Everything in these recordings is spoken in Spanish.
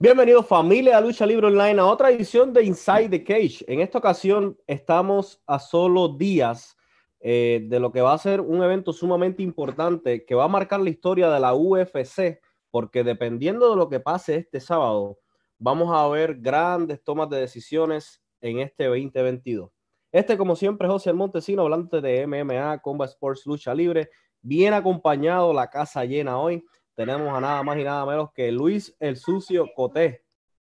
Bienvenidos familia de Lucha Libre Online a otra edición de Inside the Cage. En esta ocasión estamos a solo días eh, de lo que va a ser un evento sumamente importante que va a marcar la historia de la UFC, porque dependiendo de lo que pase este sábado, vamos a ver grandes tomas de decisiones en este 2022. Este, como siempre, es José Montesino, hablante de MMA, Combat Sports, Lucha Libre, bien acompañado, la casa llena hoy tenemos a nada más y nada menos que Luis el Sucio Coté.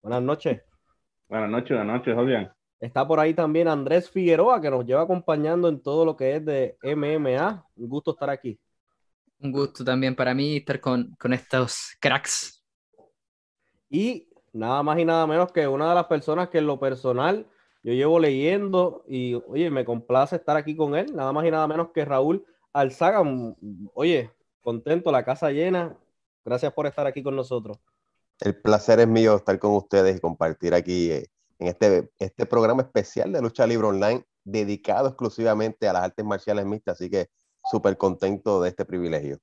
Buenas noches. Buenas noches, buenas noches, Está por ahí también Andrés Figueroa, que nos lleva acompañando en todo lo que es de MMA. Un gusto estar aquí. Un gusto también para mí estar con, con estos cracks. Y nada más y nada menos que una de las personas que en lo personal yo llevo leyendo y, oye, me complace estar aquí con él, nada más y nada menos que Raúl Alzaga. Mm, oye, contento, la casa llena, Gracias por estar aquí con nosotros. El placer es mío estar con ustedes y compartir aquí eh, en este, este programa especial de Lucha Libre Online dedicado exclusivamente a las artes marciales mixtas, así que súper contento de este privilegio.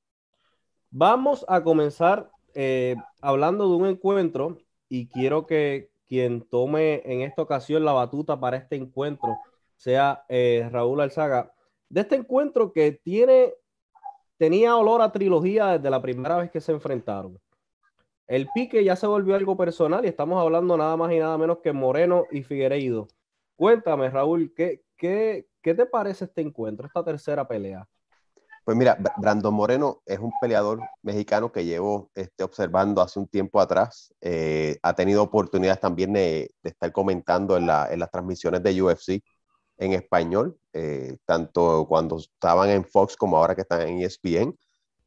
Vamos a comenzar eh, hablando de un encuentro y quiero que quien tome en esta ocasión la batuta para este encuentro sea eh, Raúl Alzaga. De este encuentro que tiene tenía olor a trilogía desde la primera vez que se enfrentaron. El pique ya se volvió algo personal y estamos hablando nada más y nada menos que Moreno y Figueiredo. Cuéntame, Raúl, ¿qué, qué, te parece este encuentro, esta tercera pelea? Pues mira, Brandon Moreno es un peleador mexicano que llevo este, observando hace un tiempo atrás. Eh, ha tenido oportunidades también de, estar comentando en, en, las transmisiones de UFC en español, eh, tanto cuando estaban en Fox como ahora que están en ESPN.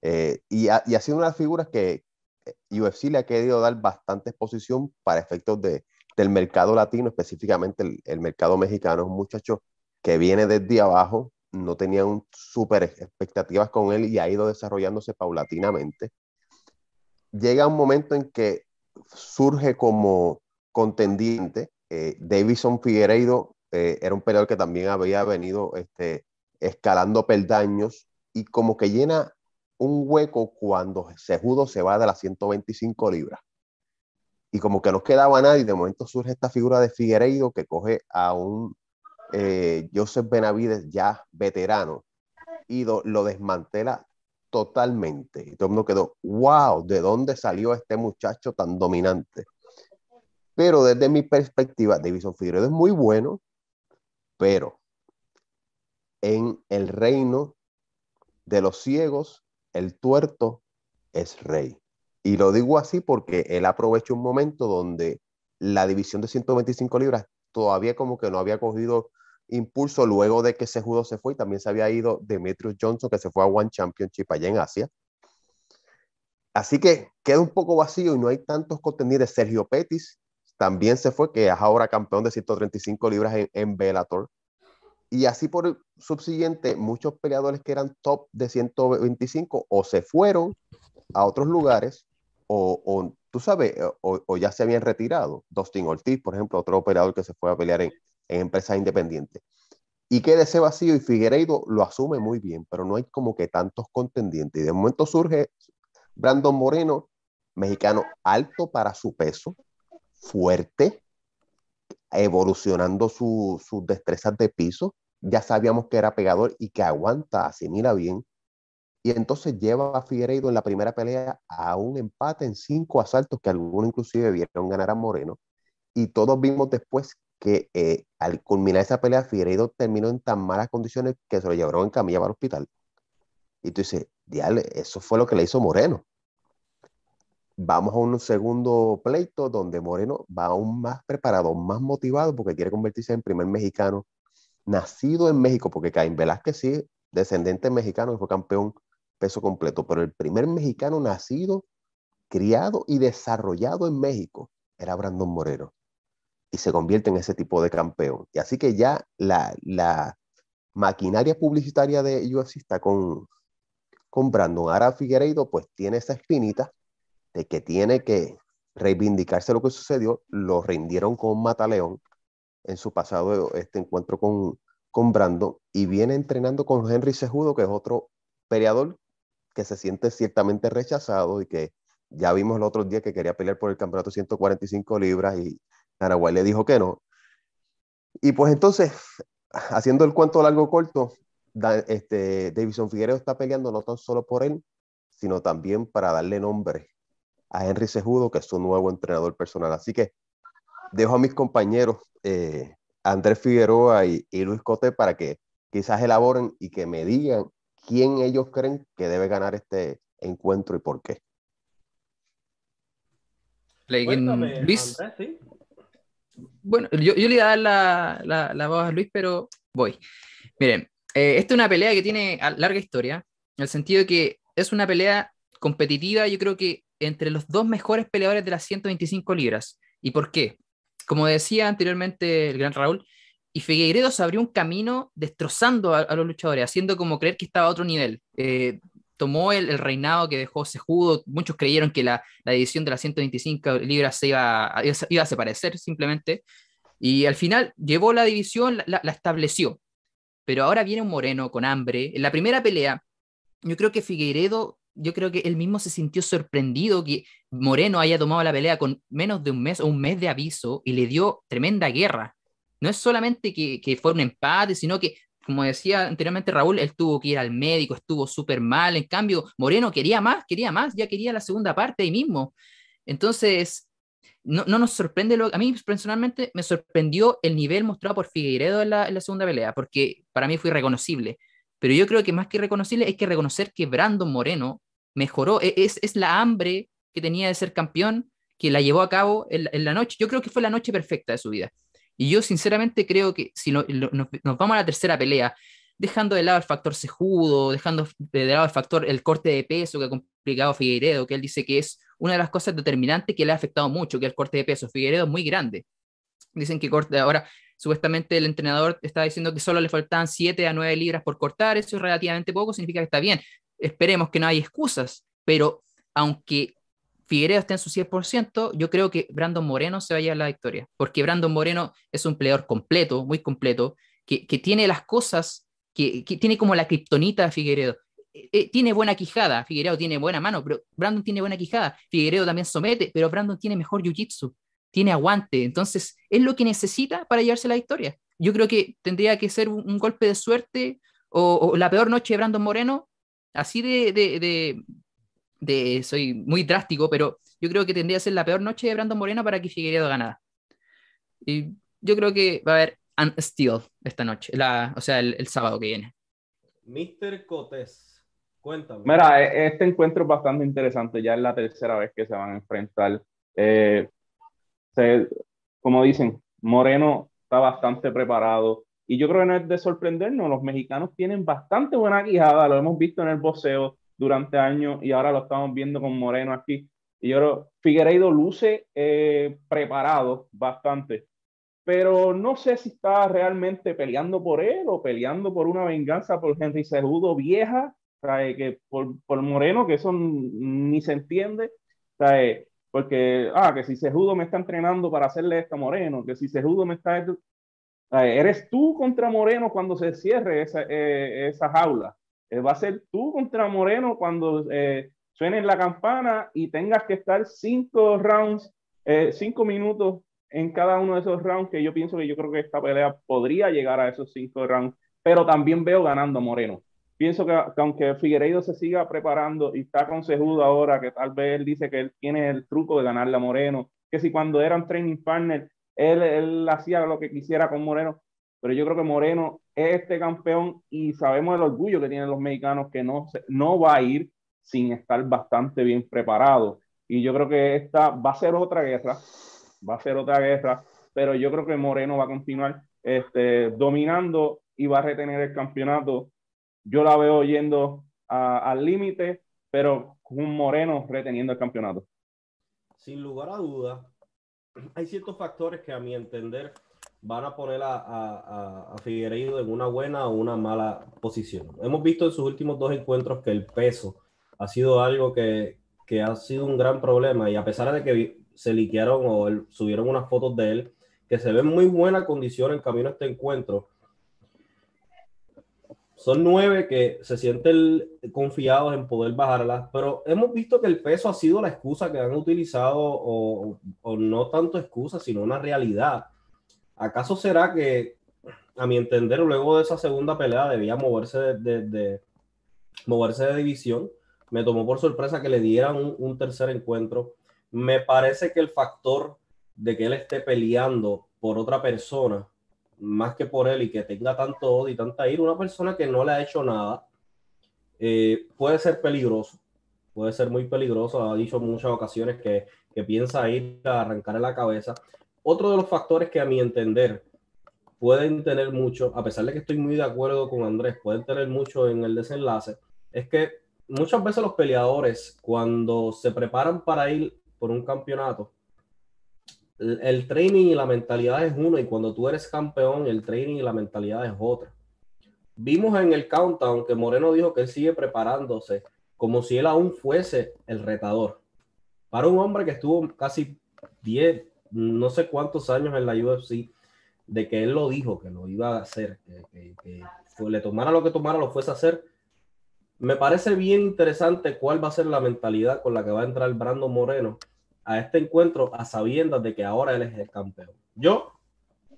Eh, y, ha, sido una figura que eh, UFC le ha querido dar bastante exposición para efectos de, del mercado latino, específicamente el, mercado mexicano. Es un muchacho que viene desde abajo, no tenía súper expectativas con él y ha ido desarrollándose paulatinamente. Llega un momento en que surge como contendiente. Eh, Davison Figueiredo eh, era un peleador que también había venido este, escalando peldaños y como que llena un hueco cuando Sejudo se va de las 125 libras. Y como que no quedaba nadie, de momento surge esta figura de Figueiredo que coge a un eh, Joseph Benavides ya veterano y lo desmantela totalmente. Y todo el mundo quedó, wow, ¿de dónde salió este muchacho tan dominante? Pero desde mi perspectiva, Davison Figueiredo es muy bueno, pero en el reino de los ciegos, el tuerto es rey. Y lo digo así porque él aprovechó un momento donde la división de 125 libras todavía como que no había cogido impulso luego de que ese judo se fue y también se había ido Demetrius Johnson que se fue a One Championship allá en Asia. Así que queda un poco vacío y no hay tantos contendientes. Sergio Pettis también se fue, que es ahora campeón de 135 libras en, en Bellator. Y así por el subsiguiente, muchos peleadores que eran top de 125 o se fueron a otros lugares o, tú sabes, o, ya se habían retirado. Dustin Ortiz, por ejemplo, otro operador que se fue a pelear en, en empresas independientes. Y queda ese vacío y Figueiredo lo asume muy bien, pero no hay como que tantos contendientes. Y de momento surge Brandon Moreno, mexicano alto para su peso, fuerte, evolucionando sus destrezas de piso. Ya sabíamos que era pegador y que aguanta, asimila bien. Y entonces lleva a Figueiredo en la primera pelea a un empate en cinco asaltos que algunos inclusive vieron ganar a Moreno. Y todos vimos después que eh, al culminar esa pelea, Figueiredo terminó en tan malas condiciones que se lo llevaron en camilla para el hospital. Y tú dices, eso fue lo que le hizo Moreno vamos a un segundo pleito donde Moreno va aún más preparado, más motivado, porque quiere convertirse en primer mexicano nacido en México, porque Caín Velázquez sí, descendiente mexicano, fue campeón peso completo, pero el primer mexicano nacido, criado y desarrollado en México era Brandon Moreno. Y se convierte en ese tipo de campeón. Y así que ya la, maquinaria publicitaria de UFC está con, con Brandon. Ara Figueiredo pues tiene esa espinita de que tiene que reivindicarse lo que sucedió, lo rindieron con Mataleón en su pasado este encuentro con, con Brando y viene entrenando con Henry Sejudo, que es otro peleador que se siente ciertamente rechazado y que ya vimos el otro día que quería pelear por el campeonato 145 libras y araguay le dijo que no. Y pues entonces, haciendo el cuento largo corto, este, Davison figueroa está peleando no tan solo por él, sino también para darle nombre a Henry Sejudo, que es su nuevo entrenador personal. Así que dejo a mis compañeros eh, Andrés Figueroa y, Luis Cote para que quizás elaboren y que me digan quién ellos creen que debe ganar este encuentro y por qué. Luis. Bueno, yo, le iba a dar la, voz a Luis, pero voy. Miren, eh, esta es una pelea que tiene larga historia, en el sentido de que es una pelea competitiva, yo creo que entre los dos mejores peleadores de las 125 libras. ¿Y por qué? Como decía anteriormente el gran Raúl, y Figueiredo se abrió un camino destrozando a, los luchadores, haciendo como creer que estaba a otro nivel. Eh, tomó el, reinado que dejó Sejudo, muchos creyeron que la, división de las 125 libras se iba, iba a desaparecer simplemente, y al final llevó la división, la, la, estableció. Pero ahora viene un moreno con hambre. En la primera pelea, yo creo que Figueiredo yo creo que él mismo se sintió sorprendido que Moreno haya tomado la pelea con menos de un mes o un mes de aviso y le dio tremenda guerra. No es solamente que, que fue un empate, sino que, como decía anteriormente Raúl, él tuvo que ir al médico, estuvo súper mal. En cambio, Moreno quería más, quería más, ya quería la segunda parte ahí mismo. Entonces, no, nos sorprende lo A mí personalmente me sorprendió el nivel mostrado por Figueiredo en la, segunda pelea, porque para mí fue reconocible Pero yo creo que más que reconocible es que reconocer que Brandon Moreno mejoró. E-, es, la hambre que tenía de ser campeón que la llevó a cabo en, la noche. Yo creo que fue la noche perfecta de su vida. Y yo sinceramente creo que si nos, vamos a la tercera pelea, dejando de lado el factor cejudo, dejando de lado el factor el corte de peso que ha complicado Figueredo, que él dice que es una de las cosas determinantes que le ha afectado mucho, que el corte de peso. Figueiredo es muy grande. Dicen que corte ahora supuestamente el entrenador está diciendo que solo le faltan 7 a 9 libras por cortar, eso es relativamente poco, significa que está bien, Esperemos que no hay excusas, pero aunque Figueredo esté en su 100%, yo creo que Brandon Moreno se vaya a la victoria, porque Brandon Moreno es un peleador completo, muy completo, que, tiene las cosas, que, tiene como la criptonita de Figueredo. Eh, eh, tiene buena quijada, Figueredo tiene buena mano, pero Brandon tiene buena quijada, Figueredo también somete, pero Brandon tiene mejor jiu-jitsu, tiene aguante, entonces es lo que necesita para llevarse la victoria. Yo creo que tendría que ser un, golpe de suerte o la peor noche de Brandon Moreno así de, de, de, soy muy drástico, pero yo creo que tendría que ser la peor noche de Brandon Moreno para que Figueiredo ganara. Y yo creo que va a haber un esta noche, o sea, el, sábado que viene. Mister Cotes, cuéntame. Mira, e, este encuentro es bastante interesante, ya es la tercera vez que se van a enfrentar. Eh, como dicen, Moreno está bastante preparado, y yo creo que no es de sorprendernos, los mexicanos tienen bastante buena quijada, lo hemos visto en el boxeo durante años y ahora lo estamos viendo con Moreno aquí. Y yo creo, Figueiredo luce eh, preparado bastante, pero no sé si está realmente peleando por él o peleando por una venganza por Henry Cejudo vieja, que por, por, Moreno, que eso ni se entiende, porque, ah, que si Cejudo me está entrenando para hacerle esto a Moreno, que si Cejudo me está Ah, eres tú contra Moreno cuando se cierre esa, eh, jaula. Eh, va a ser tú contra Moreno cuando eh, suene la campana y tengas que estar cinco rounds, cinco minutos en cada uno de esos rounds, que yo pienso que yo creo que esta pelea podría llegar a esos cinco rounds, pero también veo ganando a Moreno. Pienso que, aunque Figueiredo se siga preparando y está consejudo ahora, que tal vez él dice que él tiene el truco de ganarle a Moreno, que si cuando eran training partner él, él hacía lo que quisiera con Moreno, pero yo creo que Moreno es este campeón y sabemos el orgullo que tienen los mexicanos que no, no va a ir sin estar bastante bien preparado. Y yo creo que esta va a ser otra guerra, va a ser otra guerra, pero yo creo que Moreno va a continuar este, dominando y va a retener el campeonato. Yo la veo yendo al límite, pero con Moreno reteniendo el campeonato. Sin lugar a dudas, hay ciertos factores que a mi entender van a poner a, a, en una buena o una mala posición. Hemos visto en sus últimos dos encuentros que el peso ha sido algo que, ha sido un gran problema y a pesar de que se liquearon o subieron unas fotos de él, que se ve en muy buena condición en camino a este encuentro, son nueve que se sienten confiados en poder bajarlas, pero hemos visto que el peso ha sido la excusa que han utilizado, o, no tanto excusa, sino una realidad. ¿Acaso será que, a mi entender, luego de esa segunda pelea debía moverse de, moverse de división? Me tomó por sorpresa que le dieran un tercer encuentro. Me parece que el factor de que él esté peleando por otra persona más que por él y que tenga tanto odio y tanta ira, una persona que no le ha hecho nada eh, puede ser peligroso, puede ser muy peligroso, ha dicho muchas ocasiones que, que piensa ir a arrancarle la cabeza. Otro de los factores que a mi entender pueden tener mucho, a pesar de que estoy muy de acuerdo con Andrés, pueden tener mucho en el desenlace, es que muchas veces los peleadores cuando se preparan para ir por un campeonato, el training y la mentalidad es uno y cuando tú eres campeón, el training y la mentalidad es otra. Vimos en el countdown que Moreno dijo que él sigue preparándose como si él aún fuese el retador. Para un hombre que estuvo casi 10, no sé cuántos años en la UFC, de que él lo dijo, que lo iba a hacer, que, le tomara lo que tomara, lo fuese a hacer. Me parece bien interesante cuál va a ser la mentalidad con la que va a entrar Brando Moreno a este encuentro a sabiendas de que ahora él es el campeón. Yo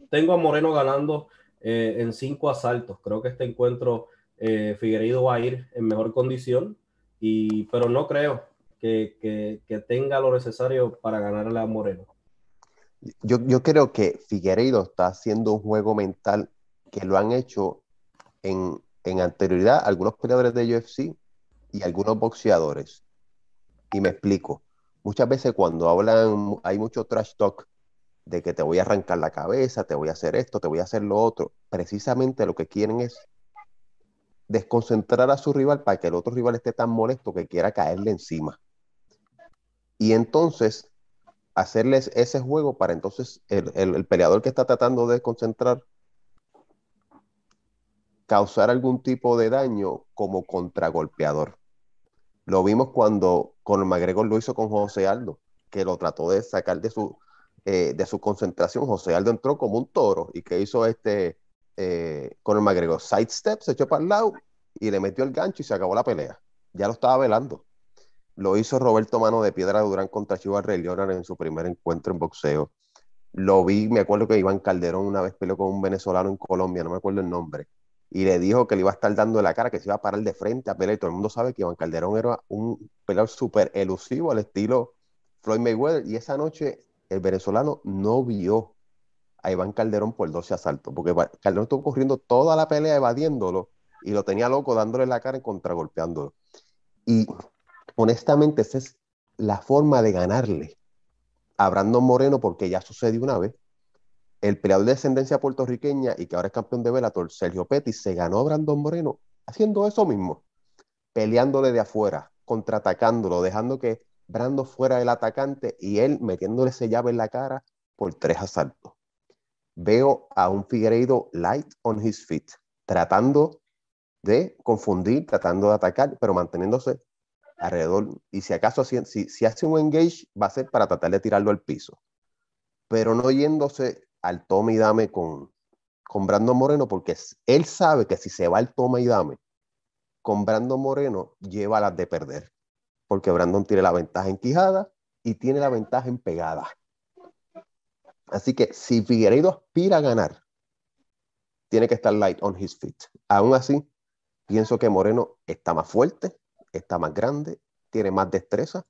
tengo a Moreno ganando eh, en cinco asaltos. Creo que este encuentro eh, Figueiredo va a ir en mejor condición, y, pero no creo que, que, tenga lo necesario para ganarle a Moreno. Yo, yo, creo que Figueiredo está haciendo un juego mental que lo han hecho en, en anterioridad algunos peleadores de UFC y algunos boxeadores. Y me explico muchas veces cuando hablan, hay mucho trash talk de que te voy a arrancar la cabeza, te voy a hacer esto, te voy a hacer lo otro. Precisamente lo que quieren es desconcentrar a su rival para que el otro rival esté tan molesto que quiera caerle encima. Y entonces hacerles ese juego para entonces el, peleador que está tratando de desconcentrar causar algún tipo de daño como contragolpeador. Lo vimos cuando el Magregor lo hizo con José Aldo, que lo trató de sacar de su, eh, de su concentración. José Aldo entró como un toro y que hizo este eh, con el magregor? sidestep, se echó para el lado y le metió el gancho y se acabó la pelea. Ya lo estaba velando. Lo hizo Roberto Mano de Piedra Durán contra Chivarre en su primer encuentro en boxeo. Lo vi, me acuerdo que Iván Calderón una vez peleó con un venezolano en Colombia, no me acuerdo el nombre y le dijo que le iba a estar dando la cara, que se iba a parar de frente a pelear. Y todo el mundo sabe que Iván Calderón era un peleador súper elusivo al estilo Floyd Mayweather. Y esa noche el venezolano no vio a Iván Calderón por 12 asaltos, porque Calderón estuvo corriendo toda la pelea evadiéndolo y lo tenía loco dándole la cara y contragolpeándolo. Y honestamente esa es la forma de ganarle a Brandon Moreno porque ya sucedió una vez el peleador de descendencia puertorriqueña y que ahora es campeón de Velator, Sergio Pettis, se ganó a Brandon Moreno haciendo eso mismo, peleándole de afuera, contraatacándolo, dejando que Brandon fuera el atacante y él metiéndole ese llave en la cara por tres asaltos. Veo a un Figueiredo light on his feet, tratando de confundir, tratando de atacar, pero manteniéndose alrededor. Y si acaso, si, si hace un engage, va a ser para tratar de tirarlo al piso, pero no yéndose al toma y dame con, con Brandon Moreno, porque él sabe que si se va al toma y dame con Brandon Moreno, lleva las de perder, porque Brandon tiene la ventaja en quijada y tiene la ventaja en pegada. Así que si Figueiredo aspira a ganar, tiene que estar light on his feet. Aún así, pienso que Moreno está más fuerte, está más grande, tiene más destreza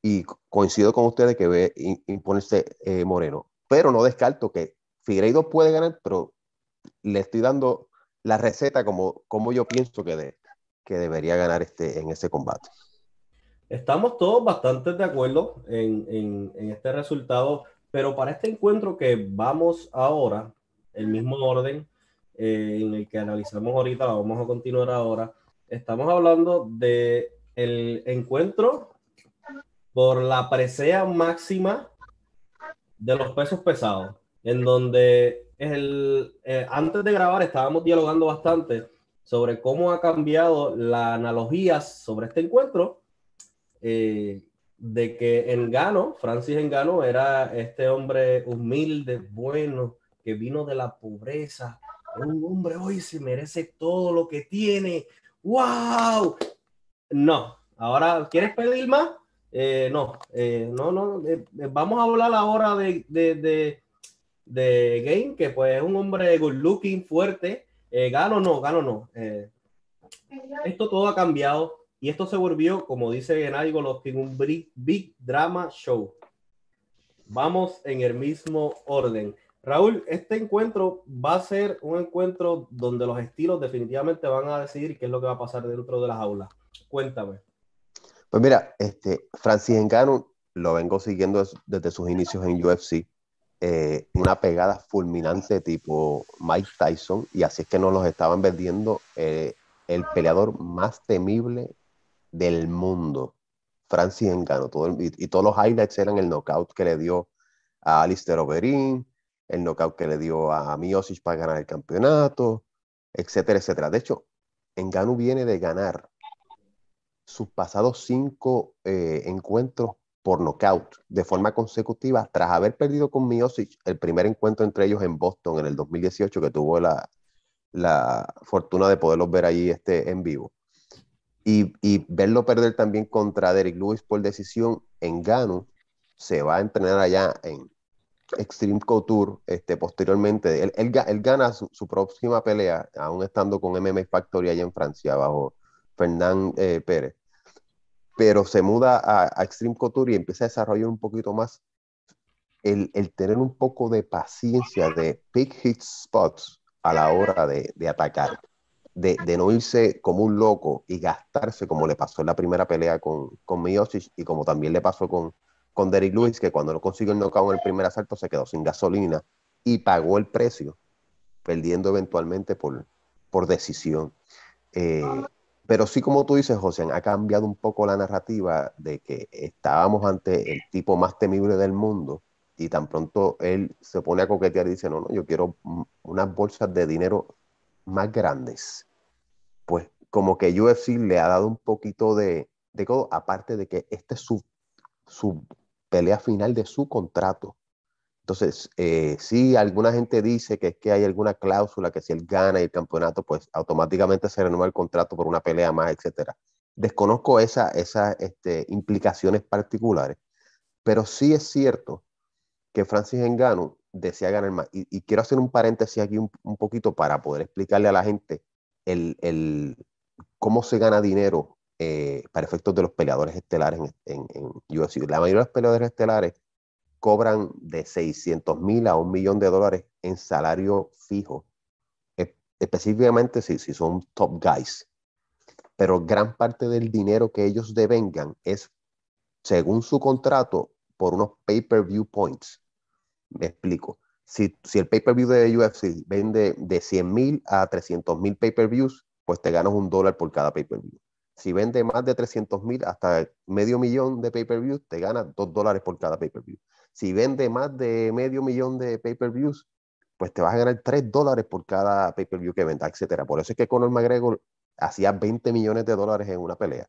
y coincido con ustedes que ve imponerse eh, Moreno pero no descarto que Figueiredo puede ganar, pero le estoy dando la receta como, como yo pienso que, que debería ganar este, en ese combate. Estamos todos bastante de acuerdo en, este resultado, pero para este encuentro que vamos ahora, el mismo orden eh, en el que analizamos ahorita, vamos a continuar ahora, estamos hablando de el encuentro por la presea máxima de los pesos pesados, en donde el, eh, antes de grabar estábamos dialogando bastante sobre cómo ha cambiado la analogía sobre este encuentro, eh, de que Engano, Francis Engano, era este hombre humilde, bueno, que vino de la pobreza, un hombre hoy se merece todo lo que tiene, wow. No, ahora, ¿quieres pedir más? Eh, eh, no, no, no, eh, vamos a hablar ahora de, de, Game, que pues es un hombre good looking, fuerte. gano no, gano no. esto todo ha cambiado y esto se volvió, como dice los que un big, big drama show. Vamos en el mismo orden. Raúl, este encuentro va a ser un encuentro donde los estilos definitivamente van a decidir qué es lo que va a pasar dentro de las aulas. Cuéntame. Pues mira, este, Francis Engano lo vengo siguiendo desde sus inicios en UFC. Eh, una pegada fulminante tipo Mike Tyson, y así es que nos los estaban vendiendo eh, el peleador más temible del mundo, Francis Engano. y, todos los highlights eran el knockout que le dio a Alistair Overeem, el knockout que le dio a Miosis para ganar el campeonato, etcétera, etcétera. De hecho, Engano viene de ganar sus pasados cinco eh, encuentros por nocaut de forma consecutiva tras haber perdido con Miosic el primer encuentro entre ellos en Boston en el 2018 que tuvo la, fortuna de poderlos ver ahí este, en vivo. Y, verlo perder también contra Derek Lewis por decisión en Gano, se va a entrenar allá en Extreme Couture este, posteriormente. Él, gana su, próxima pelea, aún estando con MMA Factory allá en Francia, bajo Fernán eh, Pérez. Pero se muda a, Extreme Couture y empieza a desarrollar un poquito más el, tener un poco de paciencia de pick hit spots a la hora de, atacar, de, no irse como un loco y gastarse como le pasó en la primera pelea con, con y como también le pasó con, con Derrick Lewis, que cuando no consiguió el knockout en el primer asalto se quedó sin gasolina y pagó el precio, perdiendo eventualmente por, por decisión. Eh, pero sí como tú dices, José, ha cambiado un poco la narrativa de que estábamos ante el tipo más temible del mundo y tan pronto él se pone a coquetear y dice, no, no, yo quiero mm, unas bolsas de dinero más grandes. Pues como que UFC le ha dado un poquito de, de codo, aparte de que esta es su, su pelea final de su contrato. Entonces, eh, sí, alguna gente dice que es que hay alguna cláusula que si él gana el campeonato, pues automáticamente se renueva el contrato por una pelea más, etc. Desconozco esas esa, este, implicaciones particulares, pero sí es cierto que Francis Engano desea ganar más. Y, quiero hacer un paréntesis aquí un, poquito para poder explicarle a la gente el, cómo se gana dinero eh, para efectos de los peleadores estelares en, en, en La mayoría de los peleadores estelares cobran de 600 mil a un millón de dólares en salario fijo, e, específicamente si, si son top guys. Pero gran parte del dinero que ellos devengan es, según su contrato, por unos pay-per-view points. Me explico. Si, si el pay-per-view de UFC vende de 100 mil a 300 mil pay-per-views, pues te ganas un dólar por cada pay-per-view. Si vende más de 300 mil hasta medio millón de pay-per-views, te ganas dos dólares por cada pay-per-view si vende más de medio millón de pay-per-views, pues te vas a ganar 3 dólares por cada pay-per-view que venda, etc. Por eso es que Conor McGregor hacía 20 millones de dólares en una pelea,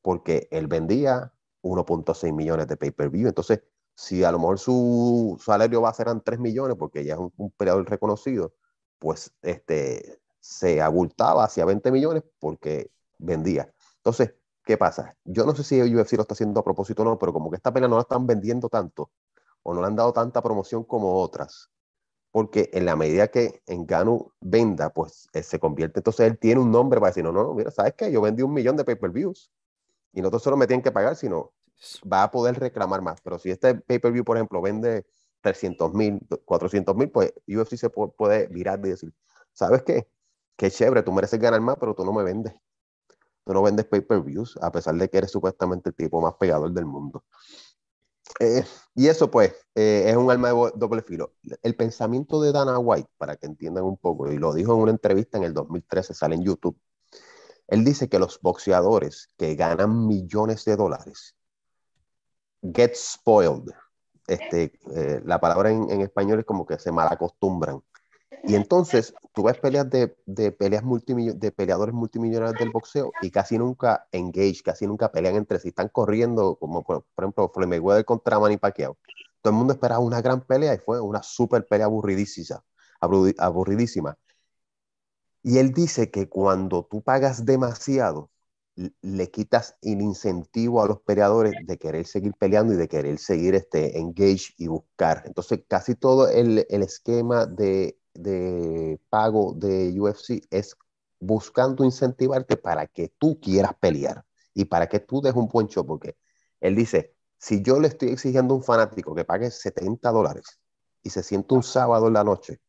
porque él vendía 1.6 millones de pay-per-view. Entonces, si a lo mejor su salario va a ser 3 millones, porque ya es un, peleador reconocido, pues este, se abultaba hacia 20 millones porque vendía. Entonces, ¿qué pasa? Yo no sé si UFC lo está haciendo a propósito o no, pero como que esta pelea no la están vendiendo tanto, o no le han dado tanta promoción como otras. Porque en la medida que en GANU venda, pues eh, se convierte. Entonces él tiene un nombre para decir: no, no, mira, ¿sabes qué? Yo vendí un millón de pay-per-views y no solo me tienen que pagar, sino va a poder reclamar más. Pero si este pay-per-view, por ejemplo, vende 300 mil, 400 mil, pues UFC se puede virar y decir: ¿Sabes qué? Qué chévere, tú mereces ganar más, pero tú no me vendes tú no vendes pay-per-views, a pesar de que eres supuestamente el tipo más pegador del mundo. Eh, y eso pues eh, es un alma de doble filo. El pensamiento de Dana White, para que entiendan un poco, y lo dijo en una entrevista en el 2013, sale en YouTube, él dice que los boxeadores que ganan millones de dólares get spoiled. Este, eh, la palabra en, en, español es como que se malacostumbran. Y entonces tú ves peleas de, de peleas de peleadores multimillonarios del boxeo y casi nunca engage, casi nunca pelean entre sí, están corriendo, como por, ejemplo Floyd Mayweather contra Manny Pacquiao. Todo el mundo esperaba una gran pelea y fue una súper pelea aburridísima, aburridísima. Y él dice que cuando tú pagas demasiado, le quitas el incentivo a los peleadores de querer seguir peleando y de querer seguir este engage y buscar. Entonces, casi todo el, el esquema de de pago de UFC es buscando incentivarte para que tú quieras pelear y para que tú des un buen show, porque él dice, si yo le estoy exigiendo a un fanático que pague 70 dólares y se siente un sábado en la noche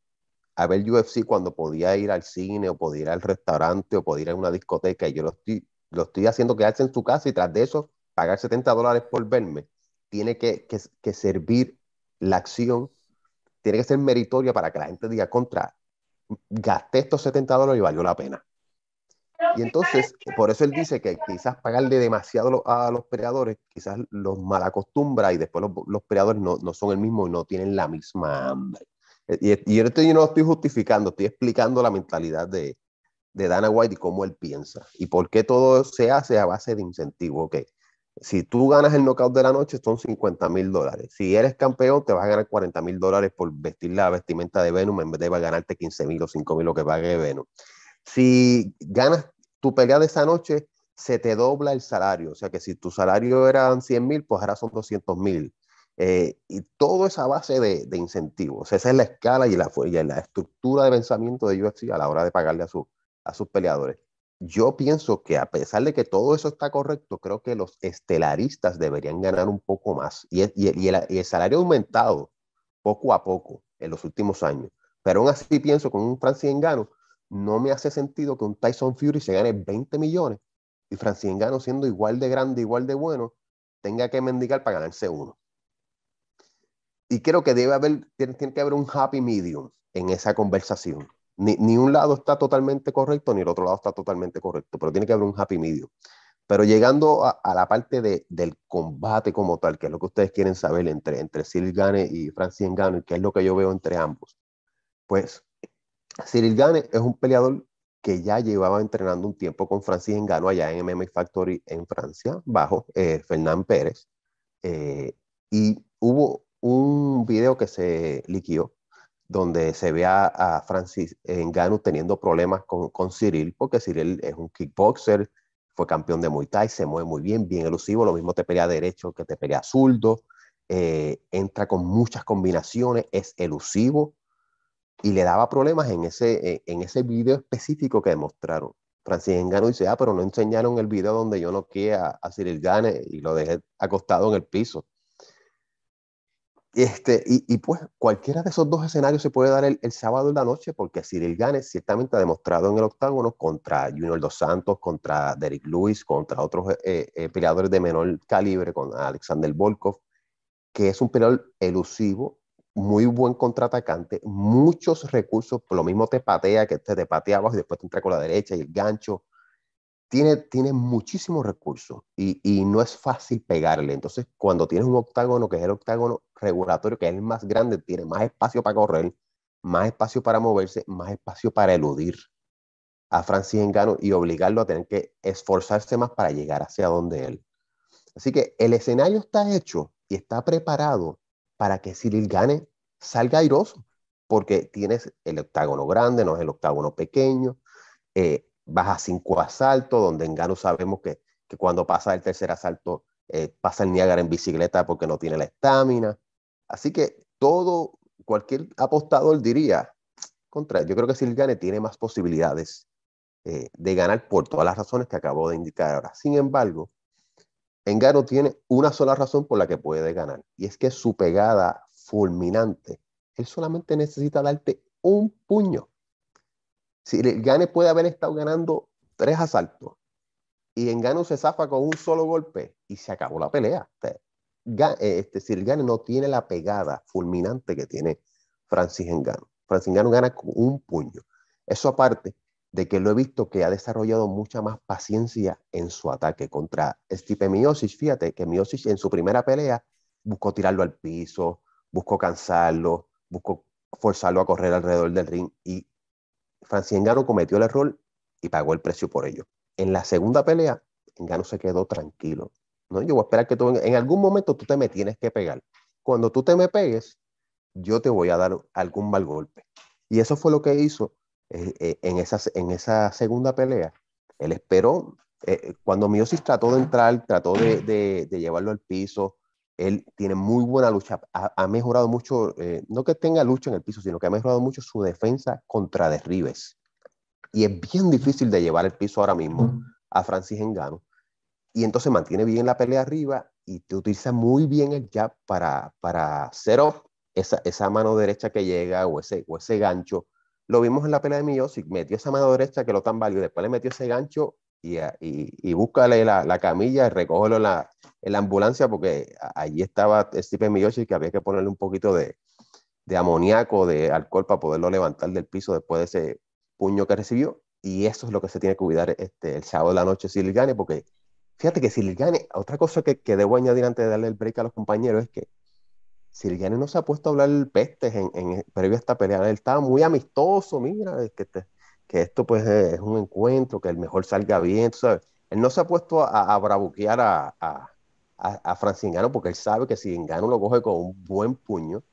a ver UFC cuando podía ir al cine o podía ir al restaurante o podía ir a una discoteca y yo lo estoy, lo estoy haciendo quedarse en su casa y tras de eso pagar 70 dólares por verme, tiene que, que servir la acción tiene que ser meritoria para que la gente diga contra, gasté estos 70 dólares y valió la pena. Y entonces, por eso él dice que quizás pagarle demasiado a los peleadores, quizás los malacostumbra y después los, los no, no, son el mismo y no tienen la misma hambre. Eh, y, yo, no estoy justificando, estoy explicando la mentalidad de, de Dana White y cómo él piensa y por qué todo se hace a base de incentivo. Okay si tú ganas el knockout de la noche, son 50 mil dólares. Si eres campeón, te vas a ganar 40 mil dólares por vestir la vestimenta de Venom en vez de ganarte 15 mil o 5 mil lo que pague Venom. Si ganas tu pelea de esa noche, se te dobla el salario. O sea que si tu salario eran 100 mil, pues ahora son 200 mil. Eh, y todo esa base de, incentivos. esa es la escala y la, estructura de pensamiento de UFC a la hora de pagarle a sus peleadores yo pienso que a pesar de que todo eso está correcto, creo que los estelaristas deberían ganar un poco más. Y, el, salario ha aumentado poco a poco en los últimos años. Pero aún así pienso con un Francis Engano no me hace sentido que un Tyson Fury se gane 20 millones y Francis Engano siendo igual de grande, igual de bueno, tenga que mendigar para ganarse uno. Y creo que debe haber, tiene que haber un happy medium en esa conversación ni, un lado está totalmente correcto, ni el otro lado está totalmente correcto, pero tiene que haber un happy medium. Pero llegando a, la parte del combate como tal, que es lo que ustedes quieren saber entre, entre Cyril Gane y Francis Ngannou, que es lo que yo veo entre ambos, pues Cyril Gane es un peleador que ya llevaba entrenando un tiempo con Francis Ngannou allá en MMA Factory en Francia, bajo eh, Fernán Pérez, eh, y hubo un video que se liquidó donde se ve a, Francis Ngannou teniendo problemas con, con Cyril, porque Cyril es un kickboxer, fue campeón de Muay Thai, se mueve muy bien, bien elusivo, lo mismo te pelea derecho que te pelea zurdo, eh, entra con muchas combinaciones, es elusivo y le daba problemas en ese, eh, en ese video específico que demostraron. Francis Engano dice, ah, pero no enseñaron el video donde yo no quiera a Cyril Gane y lo dejé acostado en el piso. Este, y, pues cualquiera de esos dos escenarios se puede dar el, sábado en la noche porque Cyril Ganes ciertamente ha demostrado en el octágono contra Junior Dos Santos, contra Derek Lewis, contra otros eh, eh, eh, peleadores de menor calibre, con Alexander Volkov, que es un peleador elusivo, muy buen contraatacante, muchos recursos, por lo mismo te patea, que te, te patea abajo y después te entra con la derecha y el gancho. Tiene, tiene muchísimos recursos y, y no es fácil pegarle. Entonces, cuando tienes un octágono, que es el octágono regulatorio, que es el más grande, tiene más espacio para correr, más espacio para moverse, más espacio para eludir a Francis Engano y obligarlo a tener que esforzarse más para llegar hacia donde él. Así que el escenario está hecho y está preparado para que Cyril gane, salga airoso, porque tienes el octágono grande, no es el octágono pequeño, vas eh, a cinco asaltos, donde Engano sabemos que, cuando pasa el tercer asalto eh, pasa el Niágara en bicicleta porque no tiene la estamina. Así que todo, cualquier apostador diría, contra, yo creo que gane tiene más posibilidades eh, de ganar por todas las razones que acabo de indicar ahora. Sin embargo, Engano tiene una sola razón por la que puede ganar, y es que su pegada fulminante, él solamente necesita darte un puño. Si el Gane puede haber estado ganando tres asaltos y Engano se zafa con un solo golpe y se acabó la pelea. Eh, este, Gane no tiene la pegada fulminante que tiene Francis Engano. Francis Engano gana con un puño. Eso aparte de que lo he visto que ha desarrollado mucha más paciencia en su ataque contra Stipe Miocic. Fíjate que miosis en su primera pelea buscó tirarlo al piso, buscó cansarlo, buscó forzarlo a correr alrededor del ring y Francis Engano cometió el error y pagó el precio por ello. En la segunda pelea, Engano se quedó tranquilo, ¿no? Yo voy a esperar que tú, en algún momento tú te me tienes que pegar. Cuando tú te me pegues, yo te voy a dar algún mal golpe. Y eso fue lo que hizo eh, eh, en, esa, en esa segunda pelea. Él esperó, eh, cuando Miosis trató de entrar, trató de, de, llevarlo al piso, él tiene muy buena lucha, ha, mejorado mucho, no que tenga lucha en el piso, sino que ha mejorado mucho su defensa contra derribes. Y es bien difícil de llevar el piso ahora mismo a Francis Engano y entonces mantiene bien la pelea arriba y te utiliza muy bien el jab para, para esa, mano derecha que llega o ese, o ese gancho. Lo vimos en la pelea de Miyoshi, metió esa mano derecha que lo tan valió, después le metió ese gancho y, y, búscale la, la camilla, recógelo en la, la ambulancia porque allí estaba Stephen Miyoshi que había que ponerle un poquito de, de amoníaco, de alcohol para poderlo levantar del piso después de ese puño que recibió. Y eso es lo que se tiene que cuidar este, el sábado de la noche si le gane, porque fíjate que Silgane, otra cosa que, que, debo añadir antes de darle el break a los compañeros es que Silgane no se ha puesto a hablar pestes en, en, previo a esta pelea. Él estaba muy amistoso, mira, que, que esto pues es un encuentro, que el mejor salga bien, tú sabes. Él no se ha puesto a, brabuquear a, a, a, porque él sabe que si Engano lo coge con un buen puño,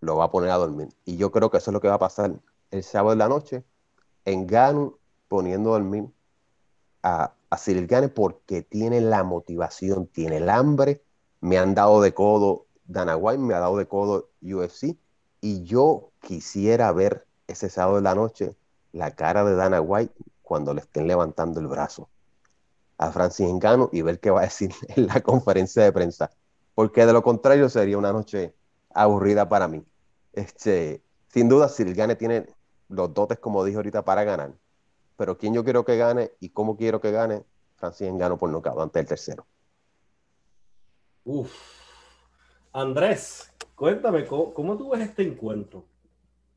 lo va a poner a dormir. Y yo creo que eso es lo que va a pasar el sábado de la noche. Gano poniendo a dormir a, a Gane porque tiene la motivación, tiene el hambre. Me han dado de codo Dana White, me ha dado de codo UFC. Y yo quisiera ver ese sábado de la noche la cara de Dana White cuando le estén levantando el brazo a Francis Engano y ver qué va a decir en la conferencia de prensa. Porque de lo contrario sería una noche aburrida para mí. Este, sin duda, Gane tiene los dotes, como dije ahorita, para ganar pero quién yo quiero que gane y cómo quiero que gane, Francis Engano por acabar ante el tercero. Uf. Andrés, cuéntame, ¿cómo, tú ves este encuentro?